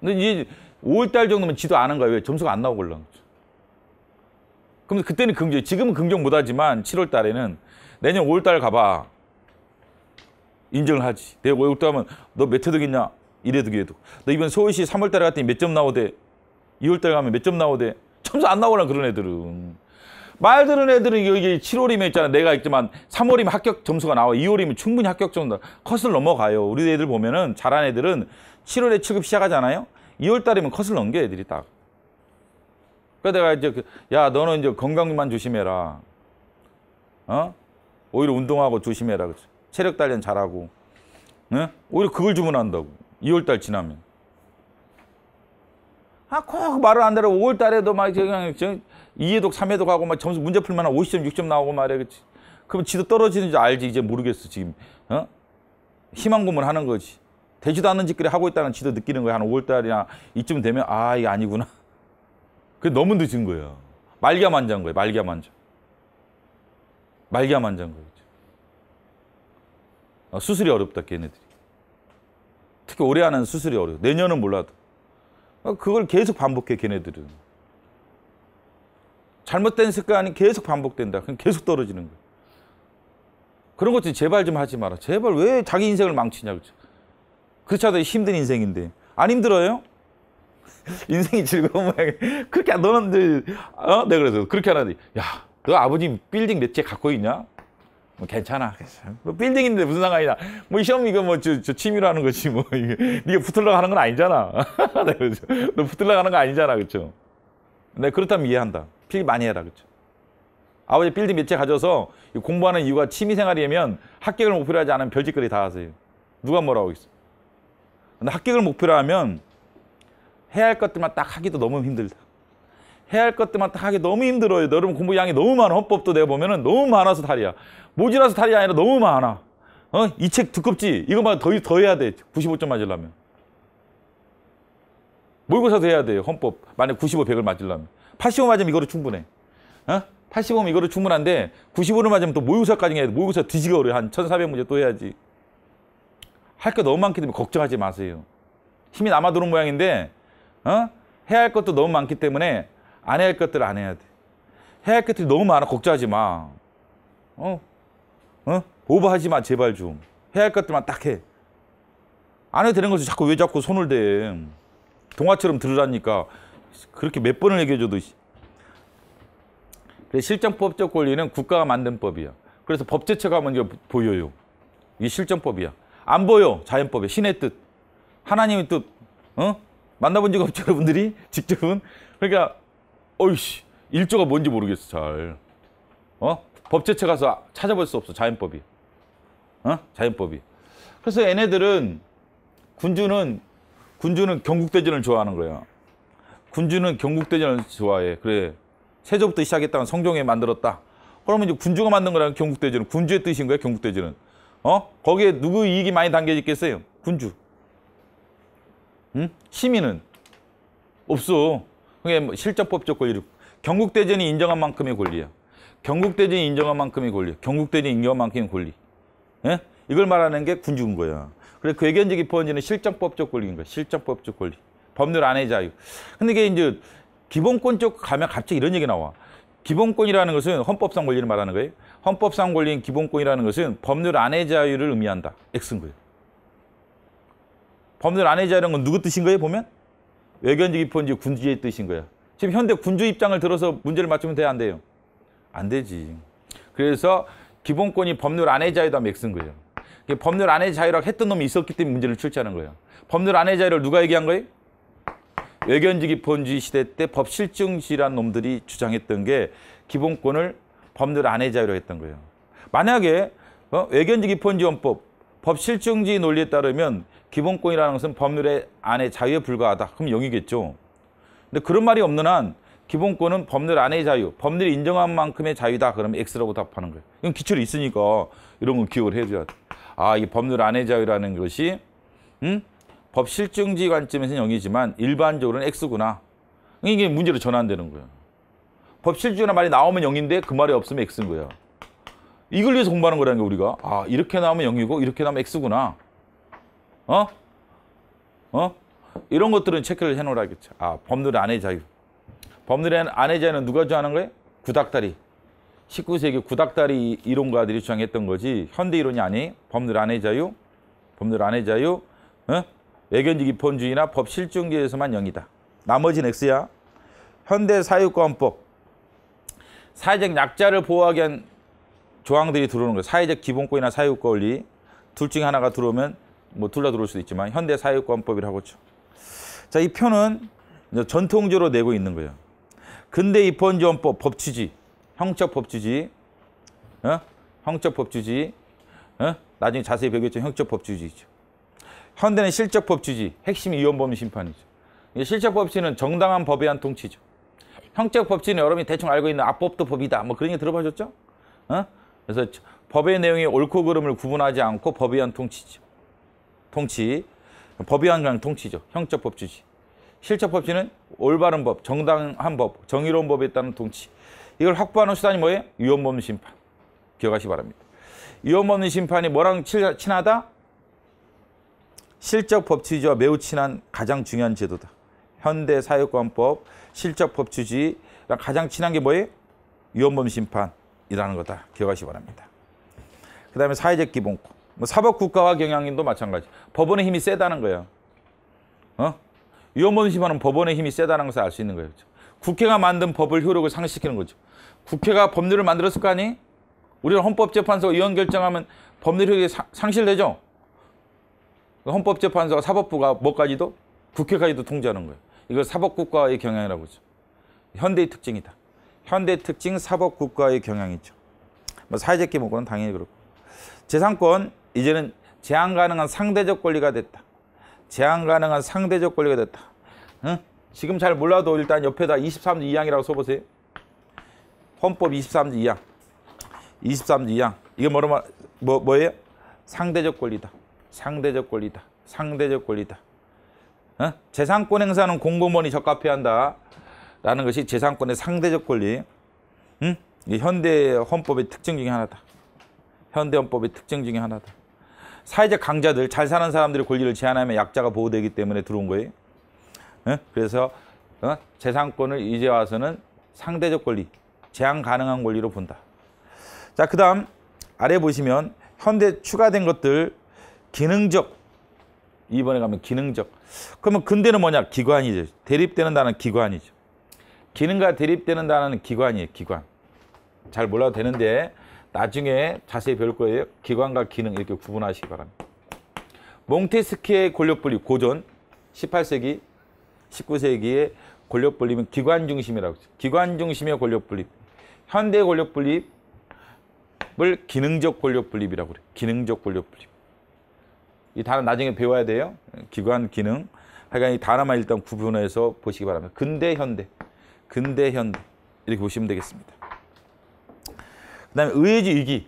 근데 이제 5월달 정도면 지도 아는 거야. 왜? 점수가 안 나오고 올라온 거죠. 그럼 그때는 긍정, 지금은 긍정 못하지만 7월 달에는 내년 5월 달 가봐. 인정을 하지. 내가 5월 달 하면 너 몇 회득 있냐? 이래도 이래도. 너 이번 서울시 3월 달에 갔더니 몇 점 나오대? 2월 달 가면 몇 점 나오대? 점수 안 나오나 그런 애들은. 말 들은 애들은 여기 7월이면 있잖아. 내가 있지만 3월이면 합격 점수가 나와. 2월이면 충분히 합격 점수 컷을 넘어가요. 우리 애들 보면은 잘한 애들은 7월에 취급 시작하잖아요. 2월 달이면 컷을 넘겨 애들이 딱. 그래서 그러니까 내가 이제 그, 야 너는 이제 건강만 조심해라. 어? 오히려 운동하고 조심해라. 그치? 체력 단련 잘하고. 네? 오히려 그걸 주문한다고. 2월 달 지나면. 아꼭 말을 안 들어. 5월 달에도 막 그냥 저 2회독, 3회독 하고 막 점수 문제 풀만한 50점, 6점 나오고 말이야. 그치? 그럼 지도 떨어지는 줄 알지. 이제 모르겠어, 지금. 어? 희망 고문 하는 거지. 되지도 않는 짓거리 하고 있다는 지도 느끼는 거야. 한 5월 달이나 이쯤 되면 아, 이게 아니구나. 그게 너무 늦은 거예요. 말기만장 거예요. 말기만장. 말기만장 거예요. 아, 수술이 어렵다, 걔네들이. 특히 올해 하는 수술이 어려워. 내년은 몰라도. 어, 그걸 계속 반복해 걔네들은. 잘못된 습관이 계속 반복된다. 그럼 계속 떨어지는 거야. 그런 것들 제발 좀 하지 마라. 제발 왜 자기 인생을 망치냐. 그렇죠? 그렇지 않아도 힘든 인생인데. 안 힘들어요? 인생이 즐거운 모양 그렇게, 너는, 어? 내가 그래서 그렇게 하라는 야, 너아버님 빌딩 몇 채 갖고 있냐? 뭐 괜찮아. 뭐 빌딩인데 무슨 상관이냐. 뭐 시험 이거 뭐저 저 취미로 하는 거지 뭐 이게 네가 붙으려고 하는 건 아니잖아. 네, 그렇죠. 너 붙으려고 하는 거 아니잖아, 그렇죠? 근데 네, 그렇다면 이해한다. 필 많이 해라, 그렇죠? 아버지 빌딩 몇 채 가져서 공부하는 이유가 취미생활이면 합격을 목표로 하지 않으면 별짓거리 다 하세요. 누가 뭐라고 하겠어. 근데 합격을 목표로 하면 해야 할 것들만 딱 하기도 너무 힘들다. 해야 할 것들만 다 하기 너무 힘들어요. 여러분 공부 양이 너무 많아. 헌법도 내가 보면은 너무 많아서 다리야. 모자라서 다리 아니라 너무 많아. 어? 이 책 두껍지? 이것만 더, 더 해야 돼. 95점 맞으려면. 모의고사도 해야 돼요. 헌법. 만약 95, 100을 맞으려면. 85 맞으면 이거로 충분해. 어? 85면 이거로 충분한데 95를 맞으면 또 모의고사까지 해야 돼. 모의고사 뒤지가 어려워. 한 1400문제 또 해야지. 할 게 너무 많기 때문에 걱정하지 마세요. 힘이 남아도는 모양인데 어? 해야 할 것도 너무 많기 때문에 안 해야 할 것들을 안 해야 돼. 해야 할 것들이 너무 많아. 걱정하지 마. 어? 어? 오버하지 마. 제발 좀. 해야 할 것들만 딱 해. 안 해도 되는 거지. 자꾸 왜 자꾸 손을 대. 동화처럼 들으라니까. 그렇게 몇 번을 얘기해줘도. 그래, 실정법적 권리는 국가가 만든 법이야. 그래서 법제처가 먼저 보여요. 이게 실정법이야. 안 보여. 자연법이야 신의 뜻. 하나님의 뜻. 어? 만나본 적 없죠, 여러분들이? 직접은? 그러니까 어이씨 일조가 뭔지 모르겠어 잘 어? 법제처 가서 찾아볼 수 없어 자연법이 어? 자연법이 그래서 얘네들은 군주는 군주는 경국대전을 좋아하는 거야 군주는 경국대전을 좋아해 그래 세조부터 시작했다는 성종이 만들었다 그러면 이제 군주가 만든 거랑 경국대전은 군주의 뜻인 거야 경국대전은 어? 거기에 누구 이익이 많이 담겨 있겠어요 군주 응? 시민은 없어 그게 뭐 실전법적 권리 경국대전이 인정한 만큼의 권리야. 경국대전이 인정한 만큼의 권리. 경국대전이 인정한 만큼의 권리. 예? 이걸 말하는 게 군주인 거야. 그래서 괴견적인 보완지는 실정법적 권리인 거야. 실정법적 권리. 법률 안의 자유. 근데 이게 이제 기본권 쪽 가면 갑자기 이런 얘기 나와. 기본권이라는 것은 헌법상 권리를 말하는 거예요. 헌법상 권리인 기본권이라는 것은 법률 안의 자유를 의미한다. X인 거예요. 법률 안의 자유라는 건 누구 뜻인 거예요, 보면? 외견주의 기포인지 군주의 뜻인 거야. 지금 현대 군주 입장을 들어서 문제를 맞추면 돼안 돼요? 안 되지. 그래서 기본권이 법률 안에 자유다 맥슨 거예요. 법률 안에 자유라고 했던 놈이 있었기 때문에 문제를 출제하는 거예요. 법률 안에 자유를 누가 얘기한 거예요? 외견지 기본주의 시대 때 법실증시란 놈들이 주장했던 게 기본권을 법률 안에 자유로 했던 거예요. 만약에 어? 외견지 기본주 헌법 법실증지 논리에 따르면 기본권이라는 것은 법률의 안에 자유에 불과하다. 그럼 영이겠죠. 근데 그런 말이 없는 한 기본권은 법률 안에 자유, 법률이 인정한 만큼의 자유다. 그러면 X라고 답하는 거예요. 이건 기출이 있으니까 이런 건 기억을 해줘야 돼. 아, 이게 법률 안에 자유라는 것이 음? 법실증지 관점에서는 0이지만 일반적으로는 X구나. 이게 문제로 전환되는 거예요. 법실증이라는 말이 나오면 0인데그 말이 없으면 X인 거예요. 이걸 위해서 공부하는 거라는 게 우리가 아 이렇게 나오면 영이고 이렇게 나오면 엑스구나 어? 어? 이런 것들은 체크를 해놓으라겠죠 아 법률 안의 자유 법률 안의 자유는 누가 주장하는 거예요? 구닥다리 19세기 구닥다리 이론가들이 주장했던 거지 현대 이론이 아니 법률 안의 자유 법률 안의 자유 어? 외견지 기본주의나 법 실증기에서만 영이다 나머지는 스야 현대 사유권법 사회적 약자를 보호하기 위한 조항들이 들어오는 거예요. 사회적 기본권이나 사유권리 둘 중에 하나가 들어오면 뭐 둘 다 들어올 수도 있지만 현대 사회권법이라고 하죠. 자, 이 표는 전통적으로 내고 있는 거예요. 근대 입헌지원법 법치지, 형적 법치지, 어? 형적 법치지, 어? 나중에 자세히 배우겠죠 형적 법치지죠. 현대는 실적 법치지, 핵심이 위헌범위 심판이죠. 실적 법치는 정당한 법에 한 통치죠. 형적 법치는 여러분이 대충 알고 있는 압법도 법이다. 뭐 그런 게 들어보셨죠? 어? 그래서 법의 내용이 옳고 그름을 구분하지 않고 법 의한 통치죠. 통치. 법 의한 그냥 통치죠. 형적 법치지. 실적 법치는 올바른 법, 정당한 법, 정의로운 법에 따른 통치. 이걸 확보하는 수단이 뭐예요? 위헌법률 심판. 기억하시 바랍니다. 위헌법률 심판이 뭐랑 친하다? 실적 법치주와 매우 친한 가장 중요한 제도다. 현대 사회권법 실적 법치주의랑 가장 친한 게 뭐예요? 위헌범 심판. 이라는 거다 기억하시기 바랍니다. 그 다음에 사회적 기본권. 뭐 사법국가와 경향인도 마찬가지. 법원의 힘이 세다는 거예요. 어? 위험원심하는 법원의 힘이 세다는 것을 알 수 있는 거예요. 그렇죠? 국회가 만든 법을 효력을 상실시키는 거죠. 국회가 법률을 만들었을 거 아니? 우리는 헌법재판소 의원 결정하면 법률 효력이 상실되죠? 헌법재판소가 사법부가 뭐까지도? 국회까지도 통제하는 거예요. 이걸 사법국가의 경향이라고 하죠. 현대의 특징이다. 현대 특징 사법 국가의 경향이죠. 뭐 사회적 기본권은 당연히 그렇고. 재산권 이제는 제한 가능한 상대적 권리가 됐다. 제한 가능한 상대적 권리가 됐다. 응? 지금 잘 몰라도 일단 옆에다 23조 2항이라고 써보세요. 헌법 23조 2항. 23조 2항. 이게 뭐로 말, 뭐, 뭐예요? 상대적 권리다. 상대적 권리다. 상대적 권리다. 어? 재산권 행사는 공공원이 적합해야 한다. 라는 것이 재산권의 상대적 권리, 응? 현대 헌법의 특징 중에 하나다. 현대 헌법의 특징 중에 하나다. 사회적 강자들, 잘 사는 사람들의 권리를 제한하면 약자가 보호되기 때문에 들어온 거예요. 응? 그래서 어? 재산권을 이제 와서는 상대적 권리, 제한 가능한 권리로 본다. 자, 그 다음 아래 보시면 현대 추가된 것들 기능적 이번에 가면 기능적 그러면 근대는 뭐냐? 기관이죠. 대립되는 단어 기관이죠. 기능과 대립되는다는 기관이에요. 기관. 잘 몰라도 되는데 나중에 자세히 배울 거예요. 기관과 기능 이렇게 구분하시기 바랍니다. 몽테스키의 권력분립 고전 18세기 19세기의 권력분립은 기관 중심이라고 했죠. 기관 중심의 권력분립 현대 권력분립을 기능적 권력분립이라고 그래요. 기능적 권력분립 이 단어 나중에 배워야 돼요. 기관, 기능. 하여간 이 단어만 일단 구분해서 보시기 바랍니다. 근대, 현대. 근대현 대 이렇게 보시면 되겠습니다. 그 다음에 의회주 위기.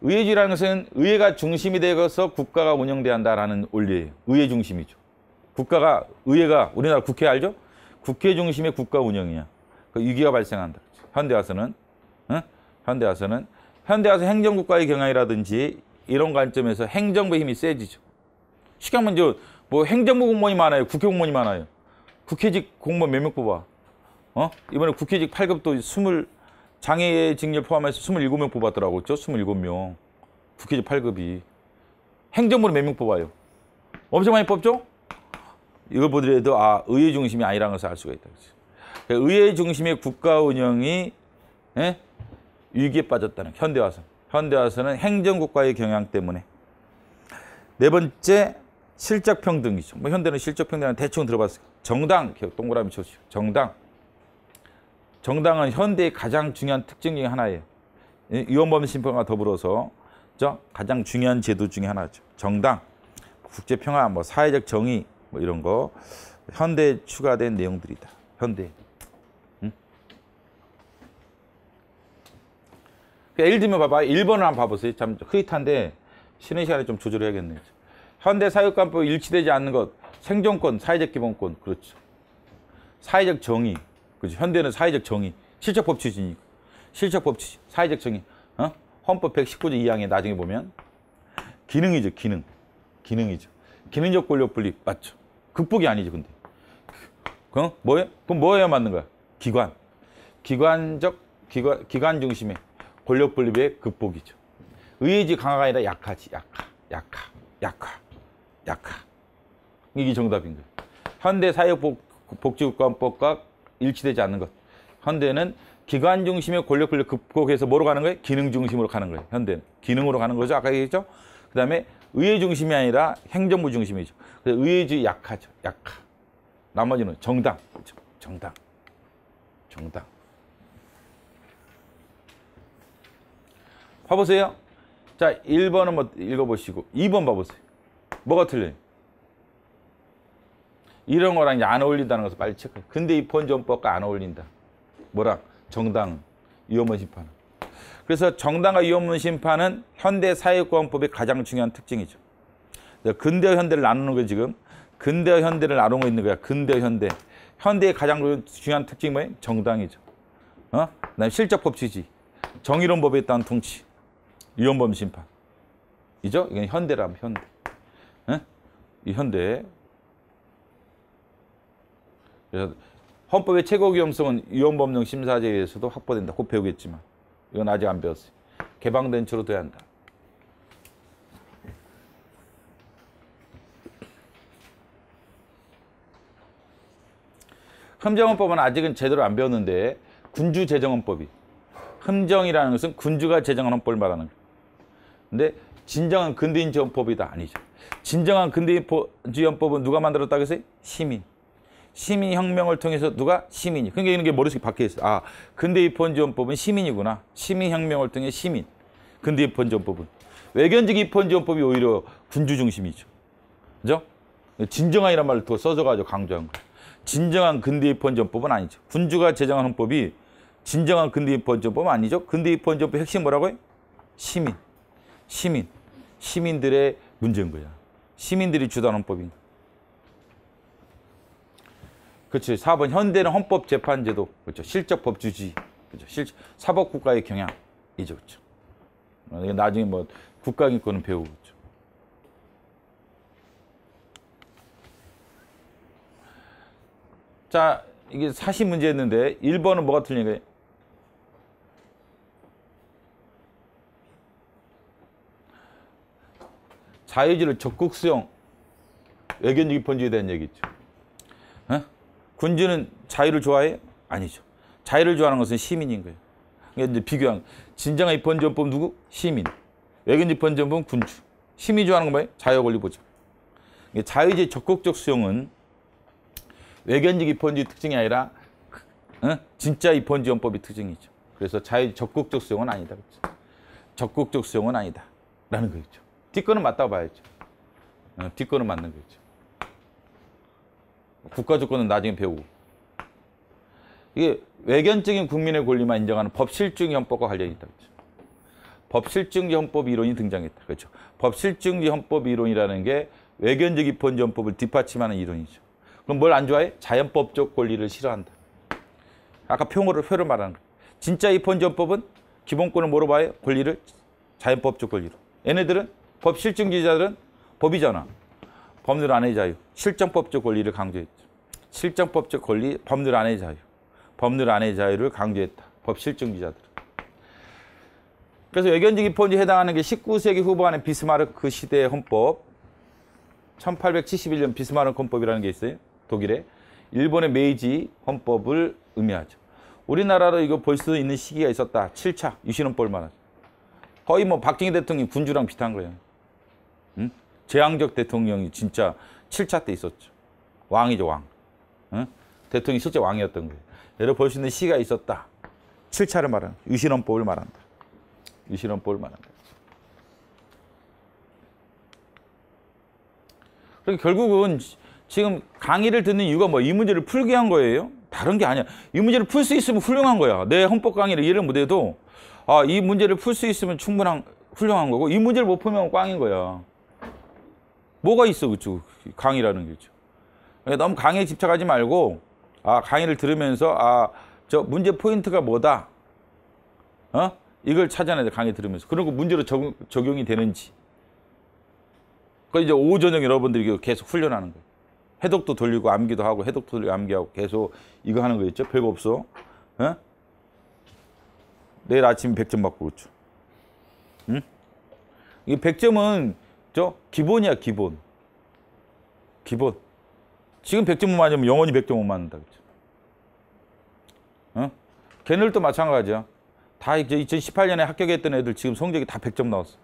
의회주의라는 것은 의회가 중심이 되어서 국가가 운영돼다라는 원리예요. 의회 중심이죠. 국가가, 의회가, 우리나라 국회 알죠? 국회 중심의 국가 운영이야. 그 위기가 발생한다. 현대 와서는, 응? 현대 와서는, 현대 와서 행정국가의 경향이라든지 이런 관점에서 행정부 힘이 세지죠. 쉽게 하면 뭐 행정부 공무원이 많아요. 국회 공무원이 많아요. 국회직 공무원 몇 명 뽑아? 어? 이번에 국회직 8급도 20 장애 직렬 포함해서 27명 뽑았더라고. 그죠? 27명. 국회직 8급이. 행정부는 몇명 뽑아요? 엄청 많이 뽑죠? 이걸 보더라도 아, 의회 중심이 아니라는 것을 알 수가 있다. 그치? 그 의회 중심의 국가 운영이 에? 예? 위기에 빠졌다는 현대 화서 현대 화서은 행정국가의 경향 때문에. 네 번째 실적 평등이죠. 뭐 현대는 실적 평등은 대충 들어봤어요. 정당 동그라미 쳐주죠. 정당 정당은 현대의 가장 중요한 특징 중 하나예요. 위헌범 심판과 더불어서 그 가장 중요한 제도 중에 하나죠. 정당, 국제 평화, 뭐 사회적 정의 뭐 이런 거 현대에 추가된 내용들이다. 현대. 응? 그러니까 예를 들면 봐봐. 1번을 한번 봐보세요. 참 흐릿한데 쉬는 시간에 좀 조절해야겠네요. 현대 사회관법 일치되지 않는 것, 생존권, 사회적 기본권, 그렇죠. 사회적 정의, 그죠? 현대는 사회적 정의, 실적법 치지니 실적법 취지, 사회적 정의. 어? 헌법 119조 2항에 나중에 보면 기능이죠, 기능. 기능이죠. 기능적 권력 분립 맞죠? 극복이 아니죠, 근데. 그럼 어? 뭐에 그럼 뭐에 맞는 거야? 기관. 기관적 기관 기관 중심의 권력 분립의 극복이죠. 의지 강화가 아니라 약하지. 약하. 약하. 약하. 약하. 이게 정답인 거예요. 현대 사회복지국가법과 일치되지 않는 것. 현대는 기관 중심의 권력 분립 극복해서 뭐로 가는 거예요? 기능 중심으로 가는 거예요. 현대는. 기능으로 가는 거죠. 아까 얘기했죠? 그 다음에 의회 중심이 아니라 행정부 중심이죠. 그래서 의회주의 약하죠. 약하. 나머지는 정당. 그렇죠. 정당. 정당. 봐보세요. 자, 1번은 뭐 읽어보시고 2번 봐보세요. 뭐가 틀려요? 이런 거랑 이제 안 어울린다는 것을 빨리 체크. 근데 이 본전법과 안 어울린다. 뭐라 정당 위험문 심판. 그래서 정당과 위험문 심판은 현대 사회권법의 가장 중요한 특징이죠. 근대와 현대를 나누는 거 지금 근대와 현대를 나누고 있는 거야. 근대와 현대. 현대의 가장 중요한 특징이 뭐예요? 정당이죠. 어? 그다음 실적법 치지 정의론 법에 따른 통치, 위헌범 심판. 이죠? 이건 현대라면 현대. 어? 이 현대 그래서 헌법의 최고 위험성은 위헌법령 심사제에 의해서도 확보된다. 곧 배우겠지만 이건 아직 안 배웠어요. 개방된 채로 돼야 한다. 흠정헌법은 아직은 제대로 안 배웠는데 군주재정헌법이 흠정이라는 것은 군주가 재정한 헌법을 말하는 거예요. 근데 진정한 근대인지헌법이다 아니죠. 진정한 근대인지헌법은 누가 만들었다고 했어요? 시민. 시민혁명을 통해서 누가 시민이. 그러니까 이런 게 머릿속에 박혀 있어. 아, 근대입 본지원법은 시민이구나. 시민혁명을 통해 시민. 근대입 본지원법은. 외견직 입헌지원법이 오히려 군주 중심이죠. 그죠? 진정한이란 말을 또 써줘가지고 강조한 거예요. 진정한 근대입헌지원법은 아니죠. 군주가 제정한 헌법이 진정한 근대입헌지원법은 아니죠. 근대입헌지원법 핵심 뭐라고요? 시민. 시민. 시민들의 문제인 거야. 시민들이 주도하는 법이니 그렇죠. 4번 현대는 헌법재판제도. 그렇죠. 실적법 주지. 그렇죠. 실적 사법국가의 경향이죠. 그렇죠. 나중에 뭐국가기권은 배우죠. 그렇죠. 자, 이게 사실 문제였는데 1번은 뭐가 틀린 거예요? 자유지를 적극 수용, 외견 유기펀지에 대한 얘기죠. 군주는 자유를 좋아해? 아니죠. 자유를 좋아하는 것은 시민인 거예요. 그러니까 비교한 진정한 입헌전법 누구? 시민. 외근 입헌전법은 군주. 시민이 좋아하는 건 뭐예요? 자유 권리 보장. 그러니까 자유제 적극적 수용은 외견적 입헌주의 특징이 아니라 어? 진짜 입헌지원법의 특징이죠. 그래서 자유 적극적 수용은 아니다. 그렇죠? 적극적 수용은 아니다. 라는 거겠죠. 뒷거는 맞다고 봐야죠. 어, 뒷거는 맞는 거겠죠. 국가주권은 나중에 배우고. 이게 외견적인 국민의 권리만 인정하는 법실증 헌법과 관련이 있다. 그죠 법실증 헌법 이론이 등장했다. 그렇죠. 법실증 헌법 이론이라는 게 외견적 입헌 헌법을 뒷받침하는 이론이죠. 그럼 뭘 안 좋아해? 자연법적 권리를 싫어한다. 아까 표어를 표를 말하는 거예요. 진짜 입헌 헌법은 기본권을 뭐로 봐요? 권리를 자연법적 권리로. 얘네들은 법실증지자들은 법이잖아. 법률 안의 자유, 실정법적 권리를 강조했죠. 실정법적 권리, 법률 안의 자유, 법률 안의 자유를 강조했다. 법실정주자들. 그래서 외견지기 포인지 해당하는 게 19세기 후반의 비스마르크 그 시대의 헌법, 1871년 비스마르크 헌법이라는 게 있어요. 독일의 일본의 메이지 헌법을 의미하죠. 우리나라로 이거 볼 수 있는 시기가 있었다. 7차 유신헌법을 말하죠. 거의 뭐 박정희 대통령이 군주랑 비슷한 거예요. 제왕적 대통령이 진짜 7차 때 있었죠. 왕이죠, 왕. 응? 대통령이 실제 왕이었던 거예요. 예를 볼수 있는 시가 있었다. 7차를 말하는 유신헌법을 말한다. 유신헌법을 말한다. 그러니까 결국은 지금 강의를 듣는 이유가 뭐 이 문제를 풀게 한 거예요. 다른 게 아니야. 이 문제를 풀 수 있으면 훌륭한 거야. 내 헌법 강의를 이해를 못해도 아, 이 문제를 풀 수 있으면 충분한 훌륭한 거고 이 문제를 못 풀면 꽝인 거야. 뭐가 있어 그쵸 강의라는 게죠 그러니까 너무 강의에 집착하지 말고 아 강의를 들으면서 아 저 문제 포인트가 뭐다. 어? 이걸 찾아내야 돼 강의 들으면서 그런 거 문제로 적용, 적용이 되는지. 그 이제 오후 저녁 여러분들이 계속 훈련하는 거예요. 해독도 돌리고 암기도 하고 해독도 돌리고 암기하고 계속 이거 하는 거 있죠? 별거 없어. 어? 내일 아침 100점 받고 그렇죠. 응? 이 100점은 저 기본이야 기본. 기본. 지금 100점 못 맞으면 영원히 100점 못 맞는다 그죠? 어? 걔들도 마찬가지야. 다 이제 2018년에 합격했던 애들 지금 성적이 다 100점 나왔어.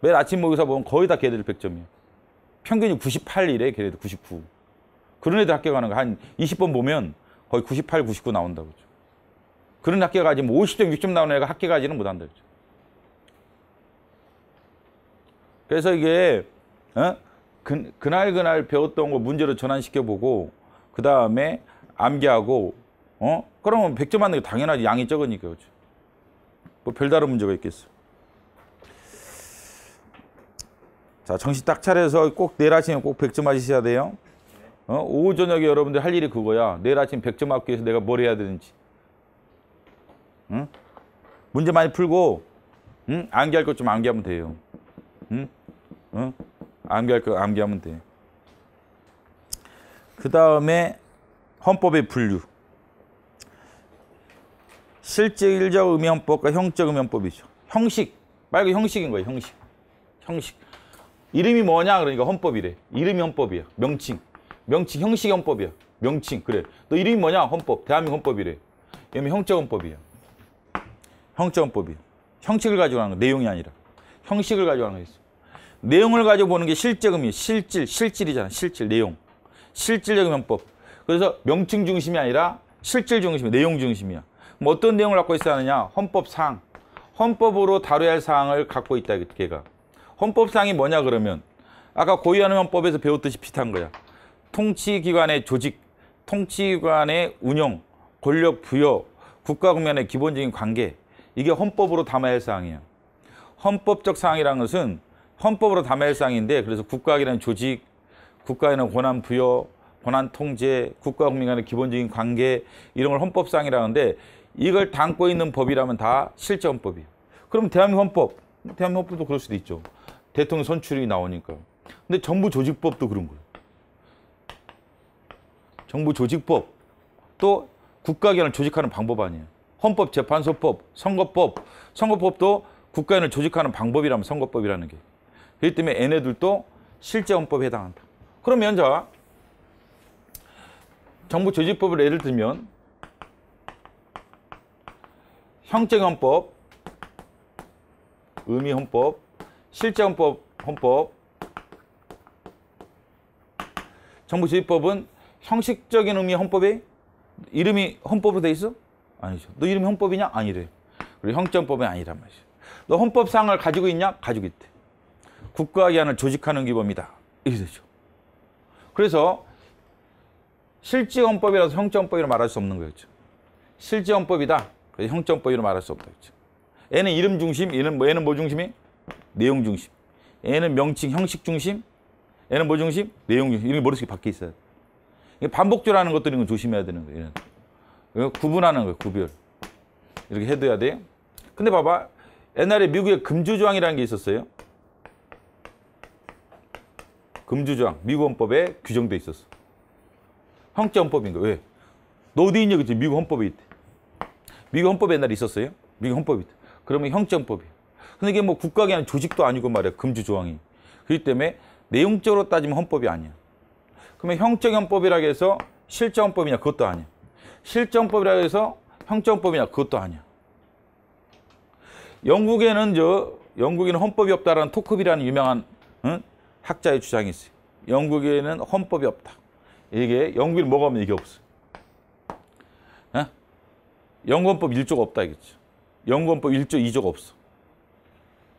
매일 아침 모의사 보면 거의 다 걔들 100점이야. 평균이 98이래 걔네들 99. 그런 애들 합격하는 거 한 20번 보면 거의 98, 99나온다 그죠? 그런 학교가 지 50점, 60점 나오는 애가 학교가지는 못한다. 그죠? 그래서 이게 어? 그, 그날 그날 배웠던 거 문제로 전환시켜 보고 그 다음에 암기하고 어? 그러면 100점 맞는 게 당연하지 양이 적으니까 그렇죠. 뭐 별다른 문제가 있겠어. 자 정신 딱 차려서 꼭 내일 아침에 꼭 100점 맞으셔야 돼요. 어? 오후 저녁에 여러분들 할 일이 그거야. 내일 아침 100점 맞기 위해서 내가 뭘 해야 되는지. 응? 문제 많이 풀고 응? 암기할 것 좀 암기하면 돼요. 응? 응? 암기할 거 암기하면 돼. 그 다음에 헌법의 분류. 실질적 음연법과 형적 음연법이죠. 형식. 말그 형식인 거예요. 형식. 형식. 이름이 뭐냐? 그러니까 헌법이래. 이름이 헌법이야. 명칭. 명칭. 형식 헌법이야. 명칭. 그래. 너 이름이 뭐냐? 헌법. 대한민국 헌법이래. 이 얘는 형적 헌법이야. 형적 헌법이야. 형식을 가지고 하는 거. 내용이 아니라. 형식을 가지고 하는 거 내용을 가지고 보는 게 실제금이 실질, 실질이잖아. 실질, 내용. 실질적 명법. 그래서 명칭 중심이 아니라 실질 중심이 내용 중심이야. 뭐 어떤 내용을 갖고 있어야 하느냐? 헌법 상 헌법으로 다뤄야 할 사항을 갖고 있다, 걔가. 헌법 상이 뭐냐, 그러면. 아까 고유하는 헌법에서 배웠듯이 비슷한 거야. 통치기관의 조직, 통치기관의 운영, 권력 부여, 국가 국면의 기본적인 관계. 이게 헌법으로 담아야 할 사항이야. 헌법적 사항이라는 것은 헌법으로 담아야 할 사항인데 그래서 국가기라는 조직, 국가에는 권한 부여, 권한 통제, 국가 국민 간의 기본적인 관계 이런 걸 헌법상이라는데 이걸 담고 있는 법이라면 다 실제 헌법이에요. 그럼 대한민국 헌법, 대한민국 헌법도 그럴 수도 있죠. 대통령 선출이 나오니까. 근데 정부 조직법도 그런 거예요. 정부 조직법 또 국가기관을 조직하는 방법 아니에요. 헌법, 재판소법, 선거법, 선거법도 국가인을 조직하는 방법이라면 선거법이라는 게. 그렇기 때문에 얘네들도 실제헌법에 해당한다. 그러면 자 정부 조직법을 예를 들면 형제헌법, 의미헌법, 실제헌법, 헌법, 정부 조직법은 형식적인 의미 헌법에 이름이 헌법으로 돼 있어? 아니죠. 너 이름이 헌법이냐? 아니래. 그리고 형제헌법이 아니란 말이죠. 너 헌법상을 가지고 있냐? 가지고 있대. 국가기관을 조직하는 규범이다. 이렇게 되죠. 그래서 실지헌법이라서 형점법이라 고 말할 수 없는 거였죠. 실지헌법이다. 그래서 형점법이라 고 말할 수 없다. 그죠 얘는 이름 중심, 얘는 뭐, 얘는 뭐 중심이? 내용 중심. 얘는 명칭, 형식 중심. 얘는 뭐 중심? 내용 중심. 이런 게 머릿속에 밖에 있어요. 이게 반복조라는 것들은 조심해야 되는 거예요. 얘는. 구분하는 거예요, 구별. 이렇게 해둬야 돼요. 근데 봐봐. 옛날에 미국에 금주조항이라는 게 있었어요. 금주조항 미국 헌법에 규정돼 있었어. 형제 헌법인 거 왜? 너 어디 있냐 그지? 미국 헌법에 있대. 미국 헌법에 옛날에 있었어요? 미국 헌법이 있대. 그러면 형제 헌법이야. 근데 이게 뭐 국가가 아 조직도 아니고 말이야 금주 조항이. 그렇기 때문에 내용적으로 따지면 헌법이 아니야. 그러면 형적 헌법이라 해서 실제 헌법이냐 그것도 아니야. 실제 헌법이라 해서 형제 헌법이냐 그것도 아니야. 영국에는 저 영국에는 헌법이 없다라는 토크비라는 유명한 응? 학자의 주장이 있어요. 영국에는 헌법이 없다. 이게 영국이 뭐가 없냐 이게 없어. 어? 영헌법 1조가 없다 이겠죠. 영헌법 1조 2조가 없어.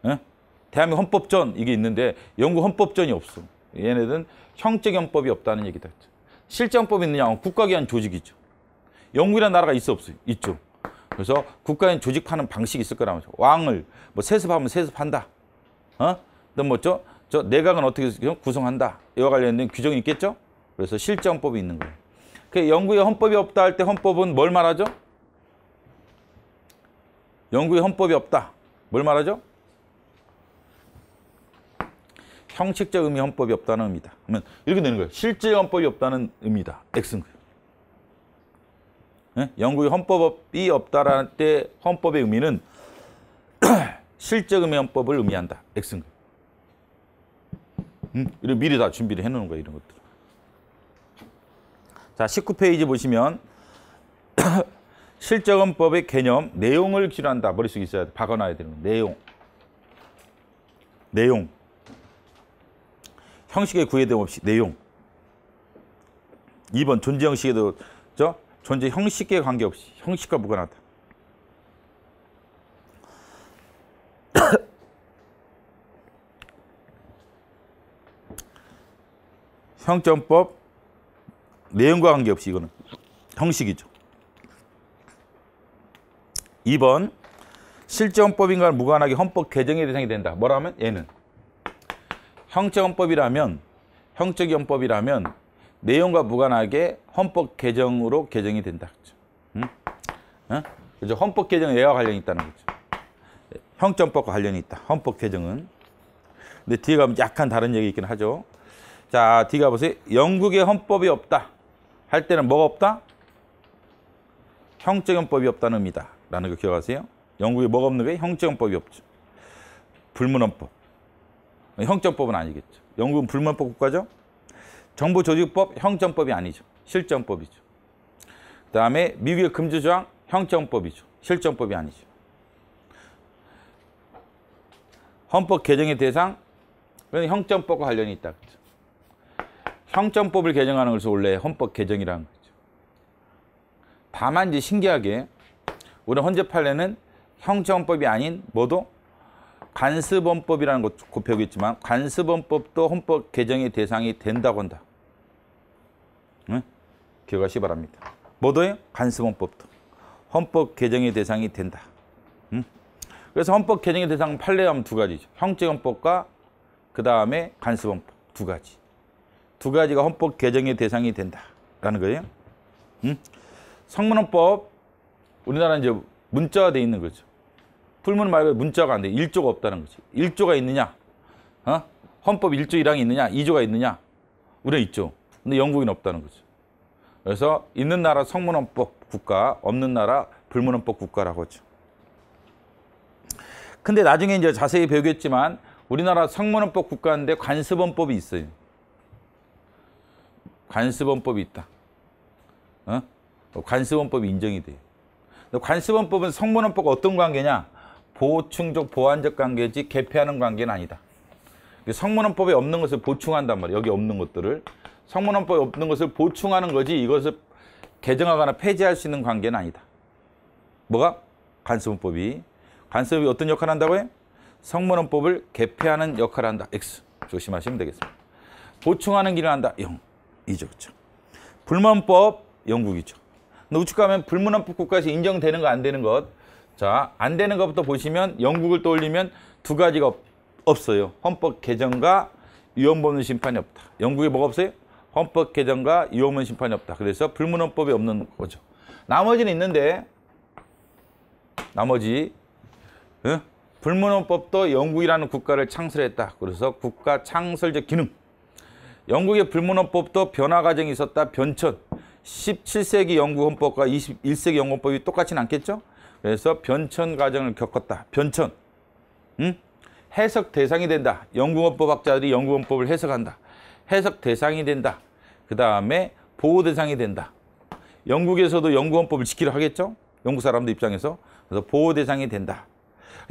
어? 대한민국 헌법전 이게 있는데 영국 헌법전이 없어. 얘네들은 형적헌법이 없다는 얘기다. 실정법이 있느냐? 국가기관 조직이죠. 영국이라는 나라가 있어 없어요? 있죠. 그래서 국가에 조직하는 방식이 있을 거라면서 왕을 뭐 세습하면 세습한다. 어? 또 뭐죠? 저 내각은 어떻게 구성한다. 이와 관련된 규정이 있겠죠? 그래서 실제 헌법이 있는 거예요. 그 영국에 헌법이 없다 할 때 헌법은 뭘 말하죠? 영국에 헌법이 없다. 뭘 말하죠? 형식적 의미 헌법이 없다는 의미다. 그러면 이렇게 되는 거예요. 실제 헌법이 없다는 의미다. X인 거예요. 네? 예? 영국의 헌법이 없다는때 헌법의 의미는 실제 의미 헌법을 의미한다. X인 거예요. 응? 음? 이런 미리 다 준비를 해놓은 거야 이런 것들. 자 19페이지 보시면 실적은법의 개념 내용을 기록한다 머릿속에 있어야 돼 박아놔야 되는 내용 내용 형식의 구애됨 없이 내용 2번 존재 형식에도 저 존재 형식에 관계없이 형식과 무관하다 형점법 내용과 관계없이 이거는 형식이죠. 2번 실정법인과는 무관하게 헌법 개정의 대상이 된다. 뭐라 면 얘는 형제헌법이라면 형적헌법이라면 내용과 무관하게 헌법 개정으로 개정이 된다. 그죠? 응? 응? 어? 헌법 개정은 얘와 관련이 있다는 거죠. 형제법과 관련이 있다. 헌법 개정은. 근데 뒤에 가면 약간 다른 얘기 있긴 하죠. 자, 뒤가 보세요. 영국의 헌법이 없다. 할 때는 뭐가 없다? 형제헌법이 없다는 의미다. 라는 거 기억하세요? 영국에 뭐가 없는 게 형제헌법이 없죠. 불문헌법. 형정법은 아니겠죠. 영국은 불문헌법 국가죠. 정보조직법, 형정법이 아니죠. 실정법이죠. 그 다음에 미국의 금주조항, 형정법이죠. 실정법이 아니죠. 헌법 개정의 대상, 형정법과 관련이 있다. 그죠 형점법을 개정하는 것을 원래 헌법 개정이라는 거죠. 다만 이제 신기하게 우리 헌재 판례는 형점법이 아닌 뭐도 간습원법이라는 것 곱해보겠지만 간습원법도 헌법 개정의 대상이 된다고 한다. 응? 기억하시 바랍니다. 뭐도요? 간습원법도. 헌법 개정의 대상이 된다. 응? 그래서 헌법 개정의 대상 판례하면 두 가지죠. 형제헌법과 그 다음에 간습헌법 두 가지. 두 가지가 헌법 개정의 대상이 된다라는 거예요. 음? 성문헌법 우리나라 이제 문자가 돼 있는 거죠. 풀문 말고 문자가 안 돼. 일조가 없다는 거지. 일조가 있느냐? 어? 헌법 일조일항이 있느냐? 이조가 있느냐? 우리가 있죠. 근데 영국은 없다는 거죠. 그래서 있는 나라 성문헌법 국가, 없는 나라 불문헌법 국가라고 하죠. 근데 나중에 이제 자세히 배우겠지만 우리나라 성문헌법 국가인데 관습헌법이 있어요. 관습원법이 있다. 어? 관습원법이 인정이 돼 관습원법은 성문원법과 어떤 관계냐? 보충적, 보완적 관계지 개폐하는 관계는 아니다. 성문원법에 없는 것을 보충한단 말이에 여기 없는 것들을. 성문원법에 없는 것을 보충하는 거지 이것을 개정하거나 폐지할 수 있는 관계는 아니다. 뭐가? 관습원법이. 관습이 어떤 역할을 한다고 해? 성문원법을 개폐하는 역할을 한다. X. 조심하시면 되겠습니다. 보충하는 길을 한다. 0. 이죠 그렇죠. 불문법 영국이죠. 우측 가면 불문헌법 국가에서 인정되는 거 안 되는 것. 자, 안 되는 것부터 보시면 영국을 떠올리면 두 가지가 없, 없어요. 헌법 개정과 위헌법는 심판이 없다. 영국에 뭐가 없어요? 헌법 개정과 위헌은 심판이 없다. 그래서 불문헌법이 없는 거죠. 나머지는 있는데 나머지 응? 불문헌법도 영국이라는 국가를 창설했다. 그래서 국가 창설적 기능 영국의 불문헌법도 변화 과정이 있었다. 변천. 17세기 영국 헌법과 21세기 영국 헌법이 똑같진 않겠죠? 그래서 변천 과정을 겪었다. 변천. 응? 해석 대상이 된다. 영국 헌법학자들이 영국 헌법을 해석한다. 해석 대상이 된다. 그 다음에 보호 대상이 된다. 영국에서도 영국 헌법을 지키려 하겠죠? 영국 사람들 입장에서. 그래서 보호 대상이 된다.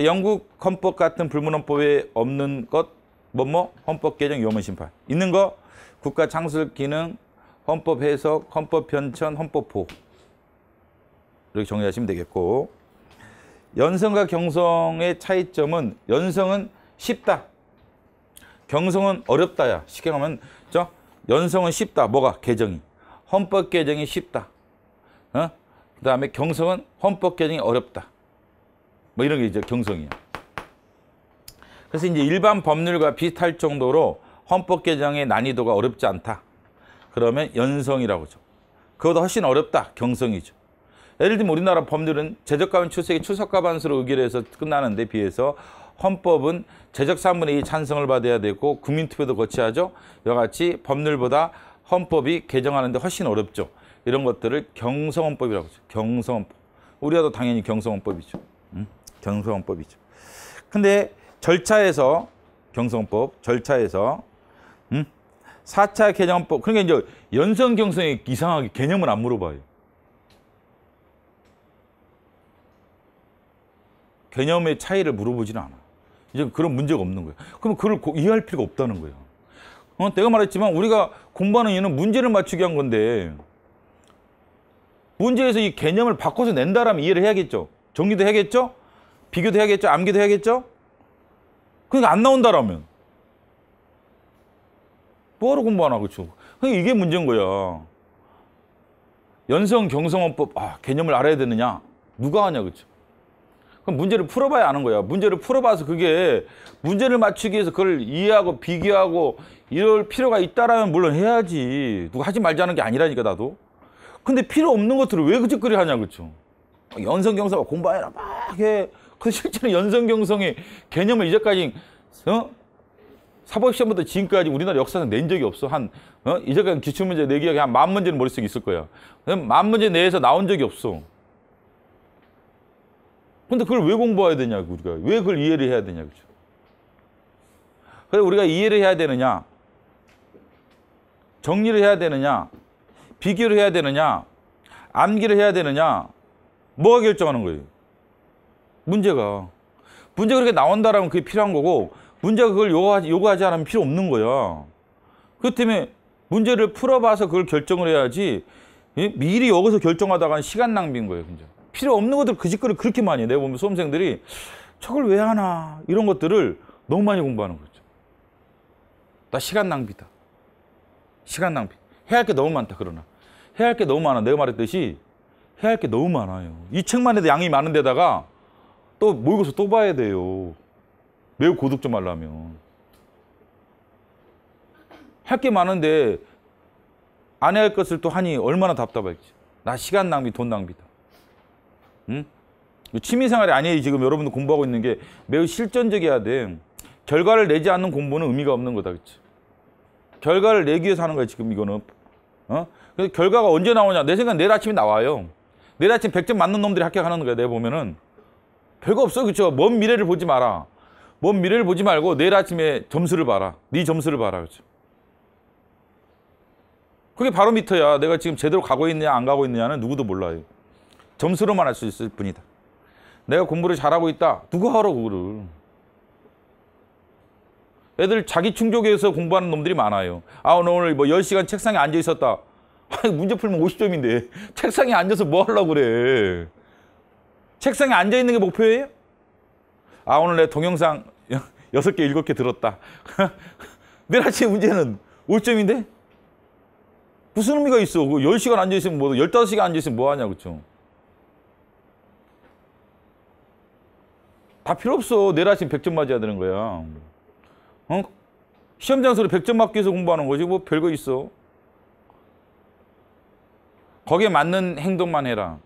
영국 헌법 같은 불문헌법에 없는 것, 뭐, 뭐, 헌법 개정 요문 심판. 있는 거, 국가 창술 기능, 헌법 해석, 헌법 변천, 헌법 보호 이렇게 정리하시면 되겠고 연성과 경성의 차이점은 연성은 쉽다. 경성은 어렵다야. 쉽게 가면 저 연성은 쉽다. 뭐가? 개정이. 헌법 개정이 쉽다. 어? 그다음에 경성은 헌법 개정이 어렵다. 뭐 이런 게 이제 경성이야. 그래서 이제 일반 법률과 비슷할 정도로 헌법 개정의 난이도가 어렵지 않다. 그러면 연성이라고죠. 하 그것도 훨씬 어렵다. 경성이죠. 예를 들면 우리나라 법률은 제적가반 출석이 출석가반수로 의결해서 끝나는데 비해서 헌법은 제적 3분의 2 찬성을 받아야 되고 국민투표도 거쳐야죠. 이와 같이 법률보다 헌법이 개정하는데 훨씬 어렵죠. 이런 것들을 경성헌법이라고 하죠. 경성헌법. 우리와도 당연히 경성헌법이죠. 음? 경성헌법이죠. 근데 절차에서 경성헌법 절차에서 응? 4차 개정법 그러니까 이제 연성 경성이 이상하게 개념을 안 물어봐요. 개념의 차이를 물어보지는 않아. 이제 그런 문제가 없는 거예요. 그럼 그걸 이해할 필요가 없다는 거예요. 어, 내가 말했지만 우리가 공부하는 이유는 문제를 맞추게 한 건데 문제에서 이 개념을 바꿔서 낸다라면 이해를 해야겠죠. 정리도 해야겠죠. 비교도 해야겠죠. 암기도 해야겠죠. 그러니까 안 나온다라면 뭐하러 공부 하나그러니 이게 문제인 거야. 연성 경성원법 아, 개념을 알아야 되느냐? 누가 하냐 그죠? 그럼 문제를 풀어봐야 아는 거야. 문제를 풀어봐서 그게 문제를 맞추기 위해서 그걸 이해하고 비교하고 이럴 필요가 있다라면 물론 해야지. 누가 하지 말자는 게 아니라니까 나도. 근데 필요 없는 것들을 왜그저그리 하냐 그죠? 연성 경성 공부하라막 해. 그 실제로 연성 경성의 개념을 이제까지 어? 사법시험부터 지금까지 우리나라 역사상 낸 적이 없어. 한, 어? 이제까지 기출문제 내 기억에 한 만 문제는 머릿속에 있을 거야. 만 문제 내에서 나온 적이 없어. 근데 그걸 왜 공부해야 되냐 우리가. 왜 그걸 이해를 해야 되냐, 그죠. 그래서 우리가 이해를 해야 되느냐, 정리를 해야 되느냐, 비교를 해야 되느냐, 암기를 해야 되느냐, 뭐가 결정하는 거예요? 문제가. 문제가 그렇게 나온다라면 그게 필요한 거고, 문제가 그걸 요구하지, 요구하지 않으면 필요 없는 거야. 그 때문에 문제를 풀어봐서 그걸 결정을 해야지 예? 미리 여기서 결정하다가는 시간 낭비인 거예요. 그냥. 필요 없는 것들 그 짓거리 그렇게 많이 해. 내가 보면 수험생들이 저걸 왜 하나 이런 것들을 너무 많이 공부하는 거죠. 나 시간 낭비다. 시간 낭비. 해야 할 게 너무 많다 그러나. 해야 할 게 너무 많아. 내가 말했듯이 해야 할 게 너무 많아요. 이 책만 해도 양이 많은데다가 또 모의고사 또 봐야 돼요. 매우 고득점 하려면. 할 게 많은데 안 해야 할 것을 또 하니 얼마나 답답할지. 나 시간 낭비, 돈 낭비다. 응? 취미생활이 아니에요. 지금 여러분들 공부하고 있는 게 매우 실전적이어야 돼. 결과를 내지 않는 공부는 의미가 없는 거다. 그치? 결과를 내기 위해서 하는 거야. 지금 이거는. 어? 그래서 결과가 언제 나오냐. 내 생각엔 내일 아침에 나와요. 내일 아침 100점 맞는 놈들이 합격하는 거야. 내 보면은. 별거 없어. 그쵸? 먼 미래를 보지 마라. 먼 미래를 보지 말고 내일 아침에 점수를 봐라. 네 점수를 봐라. 그죠 그게 바로미터야. 내가 지금 제대로 가고 있느냐 안 가고 있느냐는 누구도 몰라요. 점수로만 알수 있을 뿐이다. 내가 공부를 잘하고 있다. 누가 하러 그거를. 애들 자기 충족에서 공부하는 놈들이 많아요. 아 오늘 뭐 10시간 책상에 앉아 있었다. 아 문제 풀면 50점인데 책상에 앉아서 뭐 하려고 그래. 책상에 앉아 있는 게 목표예요? 아 오늘 내 동영상 여섯 개 일곱 개 들었다. 내일 아침 문제는 5점인데 무슨 의미가 있어? 10시간 그 앉아있으면 뭐, 15시간 앉아있으면 뭐하냐, 그쵸? 다 필요 없어. 내일 아침 100점 맞아야 되는 거야. 어? 시험 장소로 100점 맞기 위해서 공부하는 거지. 뭐 별거 있어. 거기에 맞는 행동만 해라.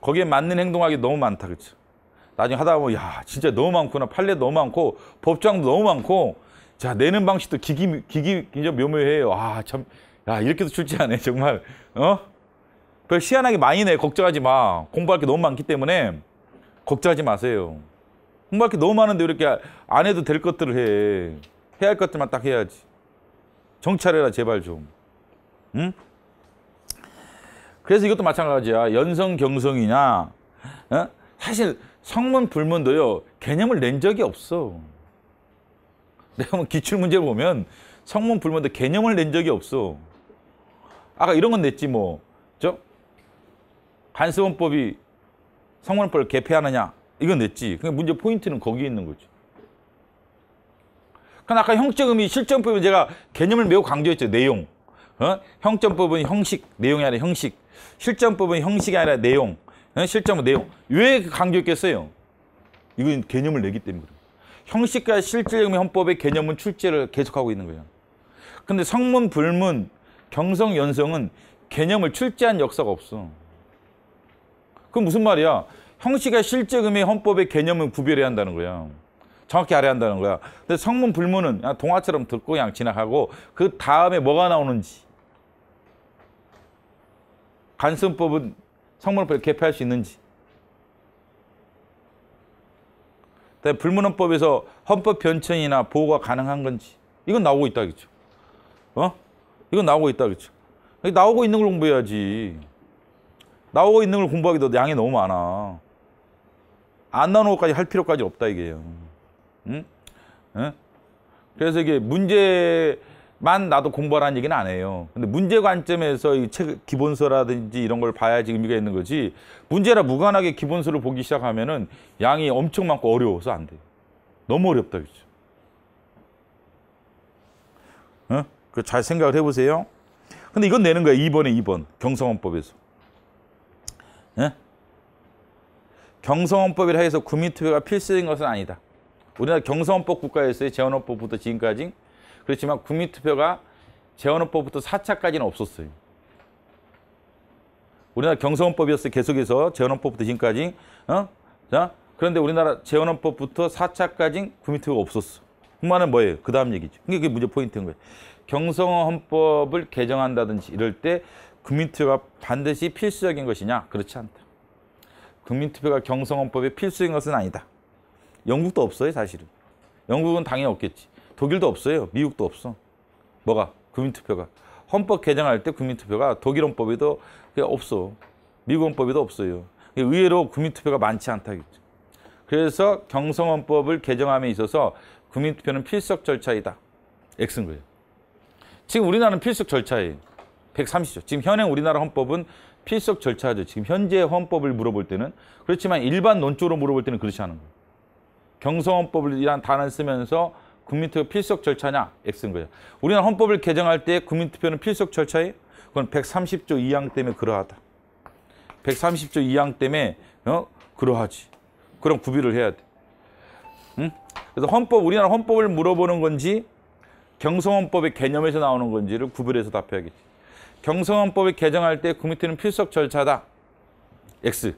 거기에 맞는 행동하기 너무 많다, 그쵸? 나중에 하다 보면 뭐, 야 진짜 너무 많구나 판례 너무 많고 법정도 너무 많고 자 내는 방식도 기기 기기 굉장히 묘묘해요 아 참 야 이렇게도 출제하네 정말 어별 시한하게 많이 내 걱정하지 마 공부할 게 너무 많기 때문에 걱정하지 마세요 공부할 게 너무 많은데 이렇게 안 해도 될 것들을 해 해야 할 것들만 딱 해야지 정찰해라 제발 좀 응? 그래서 이것도 마찬가지야 연성 경성이냐 어? 사실 성문 불문도요 개념을 낸 적이 없어. 내가 기출 문제 보면 성문 불문도 개념을 낸 적이 없어. 아까 이런 건 냈지 뭐, 저 간세원법이 성문법을 개폐하느냐 이건 냈지. 그 문제 포인트는 거기에 있는 거죠. 그러 아까 형적이 실정법은 제가 개념을 매우 강조했죠. 내용. 어? 형점법은 형식, 내용이 아니라 형식. 실정법은 형식이 아니라 내용. 예, 실제 내용. 왜 강조했겠어요? 이건 개념을 내기 때문에 그래요. 형식과 실질적인 헌법의 개념은 출제를 계속하고 있는 거예요. 근데 성문, 불문, 경성, 연성은 개념을 출제한 역사가 없어. 그건 무슨 말이야? 형식과 실제금의 헌법의 개념을 구별해야 한다는 거야. 정확히 알아야 한다는 거야. 근데 성문 불문은 그냥 동화처럼 듣고 그냥 지나가고 그 다음에 뭐가 나오는지. 간선법은 성문헌법 개폐할 수 있는지. 불문헌법에서 헌법 변천이나 보호가 가능한 건지. 이건 나오고 있다 그죠 어? 이건 나오고 있다 그죠 나오고 있는 걸 공부해야지. 나오고 있는 걸 공부하기도 양이 너무 많아. 안 나오는 것까지 할 필요까지 없다 이게요. 응? 응? 그래서 이게 문제 만 나도 공부하라는 얘기는 안 해요. 근데 문제 관점에서 이 책 기본서라든지 이런 걸 봐야지 의미가 있는 거지. 문제라 무관하게 기본서를 보기 시작하면은 양이 엄청 많고 어려워서 안 돼요. 너무 어렵다 그죠. 어? 그잘 생각을 해보세요. 근데 이건 내는 거야. 2번에 2번 경성원법에서. 예? 경성원법이라 해서 구민투표가 필수인 것은 아니다. 우리나라 경성원법 국가에서의 재헌헌법부터 지금까지. 그렇지만 국민투표가 재헌헌법부터 4차까지는 없었어요. 우리나라 경성헌법이었어요 계속해서 재헌헌법부터 지금까지. 어? 자, 그런데 우리나라 재헌헌법부터 4차까지 국민투표가 없었어. 그만은 뭐예요? 그 다음 얘기죠. 그게 문제 포인트인 거예요. 경성헌법을 개정한다든지 이럴 때 국민투표가 반드시 필수적인 것이냐? 그렇지 않다. 국민투표가 경성헌법에 필수인 것은 아니다. 영국도 없어요, 사실은. 영국은 당연히 없겠지. 독일도 없어요. 미국도 없어. 뭐가? 국민투표가. 헌법 개정할 때 국민투표가 독일 헌법에도 없어. 미국 헌법에도 없어요. 의외로 국민투표가 많지 않다겠죠. 그래서 경성헌법을 개정함에 있어서 국민투표는 필석 절차이다. X인 거예요. 지금 우리나라는 필석 절차예요. 130조. 지금 현행 우리나라 헌법은 필석 절차죠. 지금 현재 헌법을 물어볼 때는. 그렇지만 일반 논조로 물어볼 때는 그렇지 않은 거예요. 경성헌법이라는 단어 쓰면서 국민투표 필석 절차냐? X인 거예요. 우리나 헌법을 개정할 때 국민투표는 필석 절차에 그건 130조 2항 때문에 그러하다. 130조 2항 때문에 어? 그러하지. 그럼 구비를 해야 돼. 응? 그래서 헌법 우리나라 헌법을 물어보는 건지 경성헌법의 개념에서 나오는 건지를 구별해서 답해야겠지. 경성헌법을 개정할 때 국민투표는 필석 절차다. X.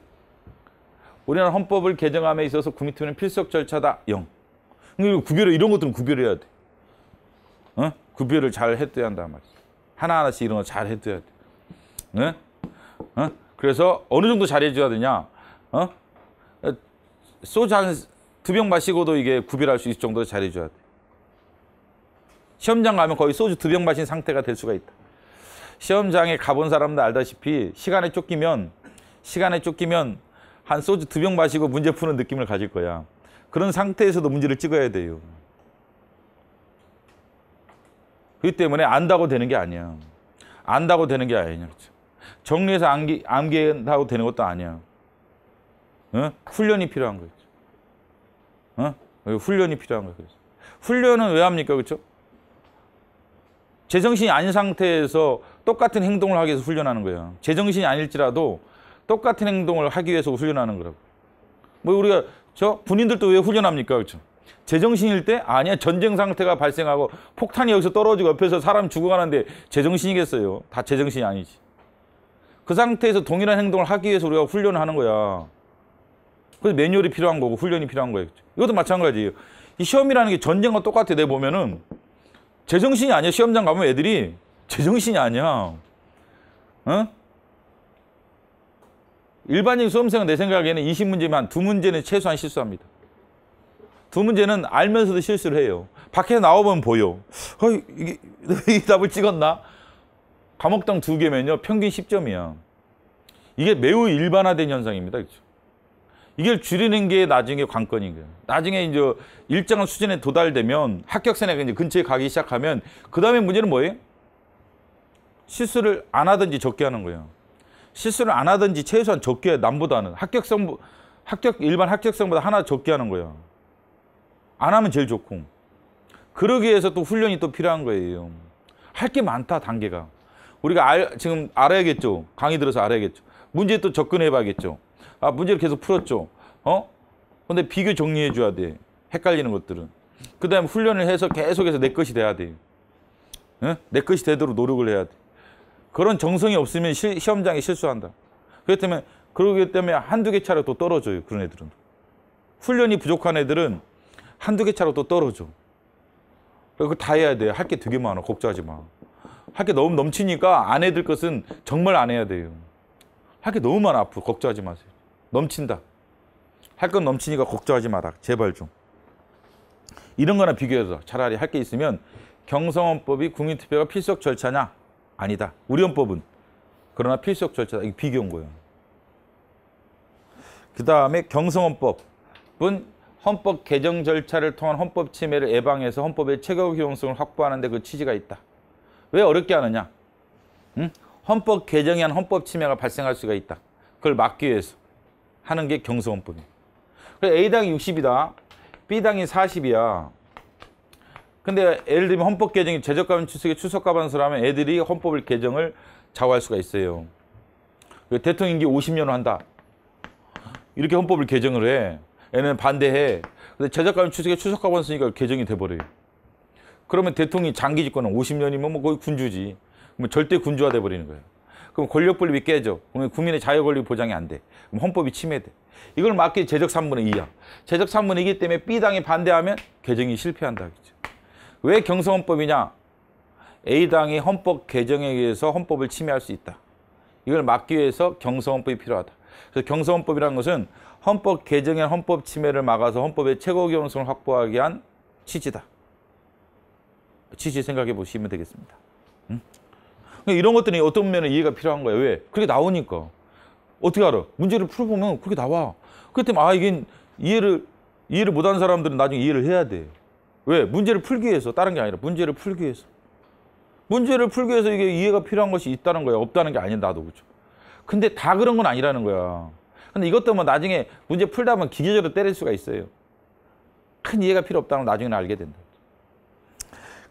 우리나라 헌법을 개정함에 있어서 국민투표는 필석 절차다. 0. 구별해 이런 것들은 구별해야 돼. 어? 구별을 잘 해둬야 한단 말이야. 하나하나씩 이런 거 잘 해둬야 돼. 네? 어? 그래서 어느 정도 잘해줘야 되냐? 어? 소주 한 두 병 마시고도 이게 구별할 수 있을 정도로 잘해줘야 돼. 시험장 가면 거의 소주 두 병 마신 상태가 될 수가 있다. 시험장에 가본 사람도 알다시피 시간에 쫓기면 시간에 쫓기면 한 소주 두 병 마시고 문제 푸는 느낌을 가질 거야. 그런 상태에서도 문제를 찍어야 돼요. 그렇기 때문에 안다고 되는 게 아니야. 안다고 되는 게 아니냐. 그렇죠? 정리해서 암기, 암기한다고 되는 것도 아니야. 어? 훈련이 필요한 거죠. 어? 훈련이 필요한 거죠. 훈련은 왜 합니까? 그렇죠? 제정신이 아닌 상태에서 똑같은 행동을 하기 위해서 훈련하는 거예요. 제정신이 아닐지라도 똑같은 행동을 하기 위해서 훈련하는 거라고. 뭐 우리가 저 군인들도 왜 훈련합니까? 그렇죠? 제정신일 때 아니야 전쟁 상태가 발생하고 폭탄이 여기서 떨어지고 옆에서 사람 죽어가는데 제정신이겠어요. 다 제정신이 아니지. 그 상태에서 동일한 행동을 하기 위해서 우리가 훈련을 하는 거야. 그래서 매뉴얼이 필요한 거고 훈련이 필요한 거예요. 이것도 마찬가지예요. 이 시험이라는 게 전쟁과 똑같아. 내가 보면은 제정신이 아니야. 시험장 가면 애들이 제정신이 아니야. 어? 일반인 적 수험생은 내 생각에는 20문제면 두 문제는 최소한 실수합니다. 두 문제는 알면서도 실수를 해요. 밖에 나오면 보여. 어, 이게, 이 답을 찍었나? 과목당 두 개면요. 평균 10점이야. 이게 매우 일반화된 현상입니다. 그렇죠? 이걸 줄이는 게 나중에 관건인 거예요. 나중에 이제 일정한 수준에 도달되면 합격선에 이제 근처에 가기 시작하면 그 다음에 문제는 뭐예요? 실수를 안 하든지 적게 하는 거예요. 실수를 안 하든지 최소한 적게 남보다는 합격성 합격 일반 합격성보다 하나 적게 하는 거야. 안 하면 제일 좋고. 그러기 위해서 또 훈련이 또 필요한 거예요. 할 게 많다 단계가. 우리가 알, 지금 알아야겠죠. 강의 들어서 알아야겠죠. 문제에 또 접근해 봐야겠죠. 아, 문제를 계속 풀었죠. 어? 근데 비교 정리해 줘야 돼. 헷갈리는 것들은. 그다음에 훈련을 해서 계속해서 내 것이 돼야 돼. 응? 내 것이 되도록 노력을 해야 돼. 그런 정성이 없으면 시, 험장에 실수한다. 그렇기 때문에, 그러기 때문에 한두 개 차로 또 떨어져요. 그런 애들은. 훈련이 부족한 애들은 한두 개 차로 또 떨어져. 그거 다 해야 돼. 할 게 되게 많아. 걱정하지 마. 할 게 너무 넘치니까 안 해야 될 것은 정말 안 해야 돼요. 할 게 너무 많아. 앞으로 걱정하지 마세요. 넘친다. 할 건 넘치니까 걱정하지 마라. 제발 좀. 이런 거나 비교해서 차라리 할 게 있으면 경성원법이 국민투표가 필수 적 절차냐? 아니다. 우리헌법은 그러나 필수적 절차다. 이 비교인 거예요. 그 다음에 경성헌법은 헌법 개정 절차를 통한 헌법 침해를 예방해서 헌법의 체격 효용성을 확보하는 데 그 취지가 있다. 왜 어렵게 하느냐? 응? 헌법 개정에 한 헌법 침해가 발생할 수가 있다. 그걸 막기 위해서 하는 게 경성헌법이에요. 그래서 A당이 60이다. B당이 40이야. 근데 예를 들면 헌법 개정이 제적가반 추석에추석가반수를 하면 애들이 헌법을 개정을 좌우할 수가 있어요. 대통령 임기 50년 한다. 이렇게 헌법을 개정을 해. 애는 반대해. 근데 제적가반 추석에추석가반수니까 개정이 돼버려요. 그러면 대통령이 장기 집권은 50년이면 뭐 거의 군주지. 그럼 절대 군주화 돼버리는 거예요. 그럼 권력 분립이 깨져. 그러면 국민의 자유 권리 보장이 안 돼. 그럼 헌법이 침해돼. 이걸 막기 제적 3분의 2야. 제적 3분의 2이기 때문에 B당이 반대하면 개정이 실패한다. 그죠. 왜 경성헌법이냐? A당이 헌법 개정에 의해서 헌법을 침해할 수 있다. 이걸 막기 위해서 경성헌법이 필요하다. 그래서 경성헌법이라는 것은 헌법 개정의 헌법 침해를 막아서 헌법의 최고 경성을 확보하기 위한 취지다. 취지 생각해 보시면 되겠습니다. 응? 그러니까 이런 것들이 어떤 면에 이해가 필요한 거예요. 왜? 그게 나오니까. 어떻게 알아? 문제를 풀어보면 그렇게 나와. 그렇기 때문에 아, 이게 이해를, 이해를 못한 사람들은 나중에 이해를 해야 돼. 왜? 문제를 풀기 위해서. 다른 게 아니라 문제를 풀기 위해서. 문제를 풀기 위해서 이게 이해가 필요한 것이 있다는 거야. 없다는 게 아닌 니 나도 그죠. 근데 다 그런 건 아니라는 거야. 근데 이것도 뭐 나중에 문제 풀다 보면 기계적으로 때릴 수가 있어요. 큰 이해가 필요 없다는 걸 나중에 알게 된다.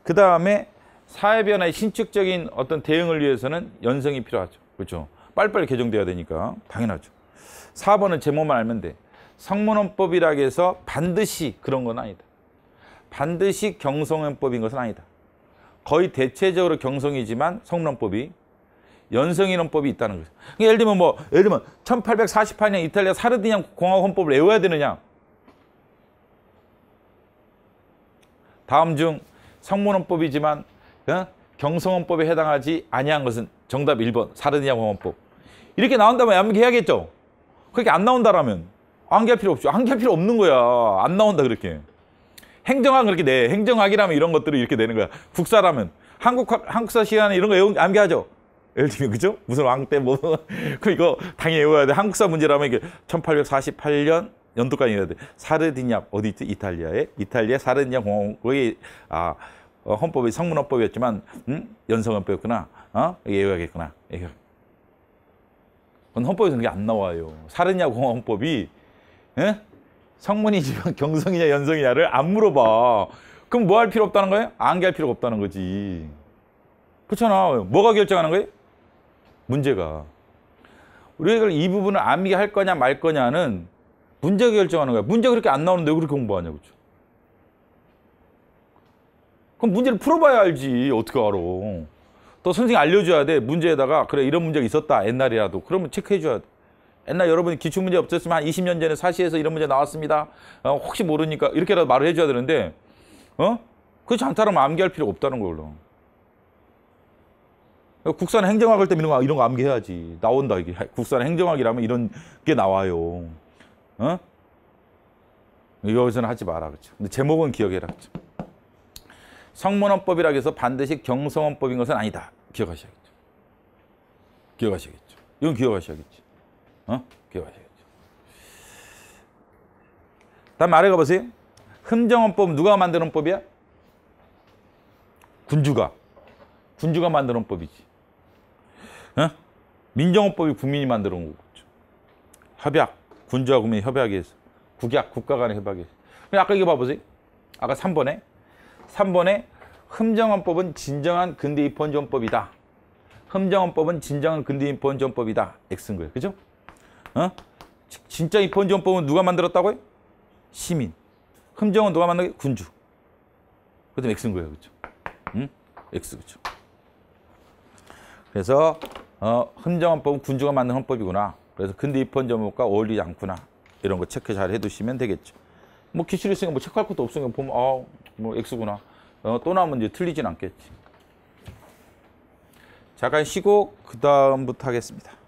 그 다음에 사회 변화의 신축적인 어떤 대응을 위해서는 연성이 필요하죠. 그렇죠. 빨리빨리 개정돼야 되니까 당연하죠. 4번은 제목만 알면 돼. 성문헌법이라 해서 반드시 그런 건 아니다. 반드시 경성형법인 것은 아니다. 거의 대체적으로 경성이지만 성문헌법이 연성인론법이 있다는 거죠. 그러니까 예를 들면 뭐 예를 들면 1848년 이탈리아 사르디냐 공화국 헌법을 외워야 되느냐? 다음 중 성문헌법이지만 어? 경성헌법에 해당하지 아니한 것은 정답 1번 사르디냐 공화헌법. 이렇게 나온다면 암기해야겠죠. 그렇게 안 나온다라면 안기할 필요 없죠. 안기할 필요 없는 거야. 안 나온다 그렇게. 행정학 그렇게 내 행정학이라면 이런 것들을 이렇게 내는 거야. 국사라면 한국 한국사 시간에 이런 거 외운 암기하죠. 예를 들면 그죠? 무슨 왕 때 뭐그 이거 당연히 외워야 돼. 한국사 문제라면 이게 1848년 연도까지 해야 돼. 사르디냐 어디 있지? 이탈리아에 이탈리아 사르디냐 공화국의 아 어, 헌법이 성문헌법이었지만 음? 연성헌법이었구나. 어? 예외하겠구나. 예외. 헌법에서 는게안 나와요. 사르냐 공화헌법이 예? 성문이지만 경성이냐 연성이냐를 안 물어봐. 그럼 뭐 할 필요 없다는 거예요? 안개할 필요가 없다는 거지. 그렇잖아. 뭐가 결정하는 거예요? 문제가. 우리가 이 부분을 암기 할 거냐 말 거냐는 문제가 결정하는 거야. 문제가 그렇게 안 나오는데 왜 그렇게 공부하냐, 그죠? 그럼 문제를 풀어봐야 알지. 어떻게 알아. 또 선생님이 알려줘야 돼. 문제에다가, 그래, 이런 문제가 있었다. 옛날이라도. 그러면 체크해줘야 돼. 옛날 여러분 기출문제 없었으면 한 20년 전에 사시에서 이런 문제 나왔습니다. 어, 혹시 모르니까 이렇게라도 말을 해줘야 되는데 어? 그렇지 않다면 뭐 암기할 필요 가 없다는 걸로. 국산 행정학을 때 이런 거, 이런 거 암기해야지. 나온다, 이게. 국산 행정학이라면 이런 게 나와요. 어? 여기서는 하지 마라, 그죠 근데 제목은 기억해라, 그죠 성문헌법이라 해서 반드시 경성헌법인 것은 아니다. 기억하셔야겠죠. 기억하셔야겠죠. 이건 기억하셔야겠죠. 어? 기억하시겠죠. 다음 아래 가보세요. 흠정원법 누가 만드는 법이야? 군주가. 군주가 만드는 법이지. 어? 민정원법이 국민이 만드는 거죠. 협약. 군주와 국민 협약에 해서. 국약, 국가 간의 협약에 해서. 아까 이거 봐보세요. 아까 3번에. 3번에 흠정원법은 진정한 근대입헌 전법이다. 흠정원법은 진정한 근대입헌 전법이다. X인 거예요. 그죠? 어? 진짜 입헌지원법은 누가 만들었다고요? 시민. 흠정은 누가 만든 게 군주. 그다음 X인 거예요, 그렇죠? 응? X 그렇죠. 그래서 어, 흠정헌법은 군주가 만든 헌법이구나. 그래서 근대 입헌전법과 어울리지 않구나. 이런 거 체크 잘 해두시면 되겠죠. 뭐 기출이 있으니까 뭐 체크할 것도 없으니까 보면 아, 뭐 X구나. 어, 또 나오면 이제 틀리진 않겠지. 잠깐 쉬고 그 다음부터 하겠습니다.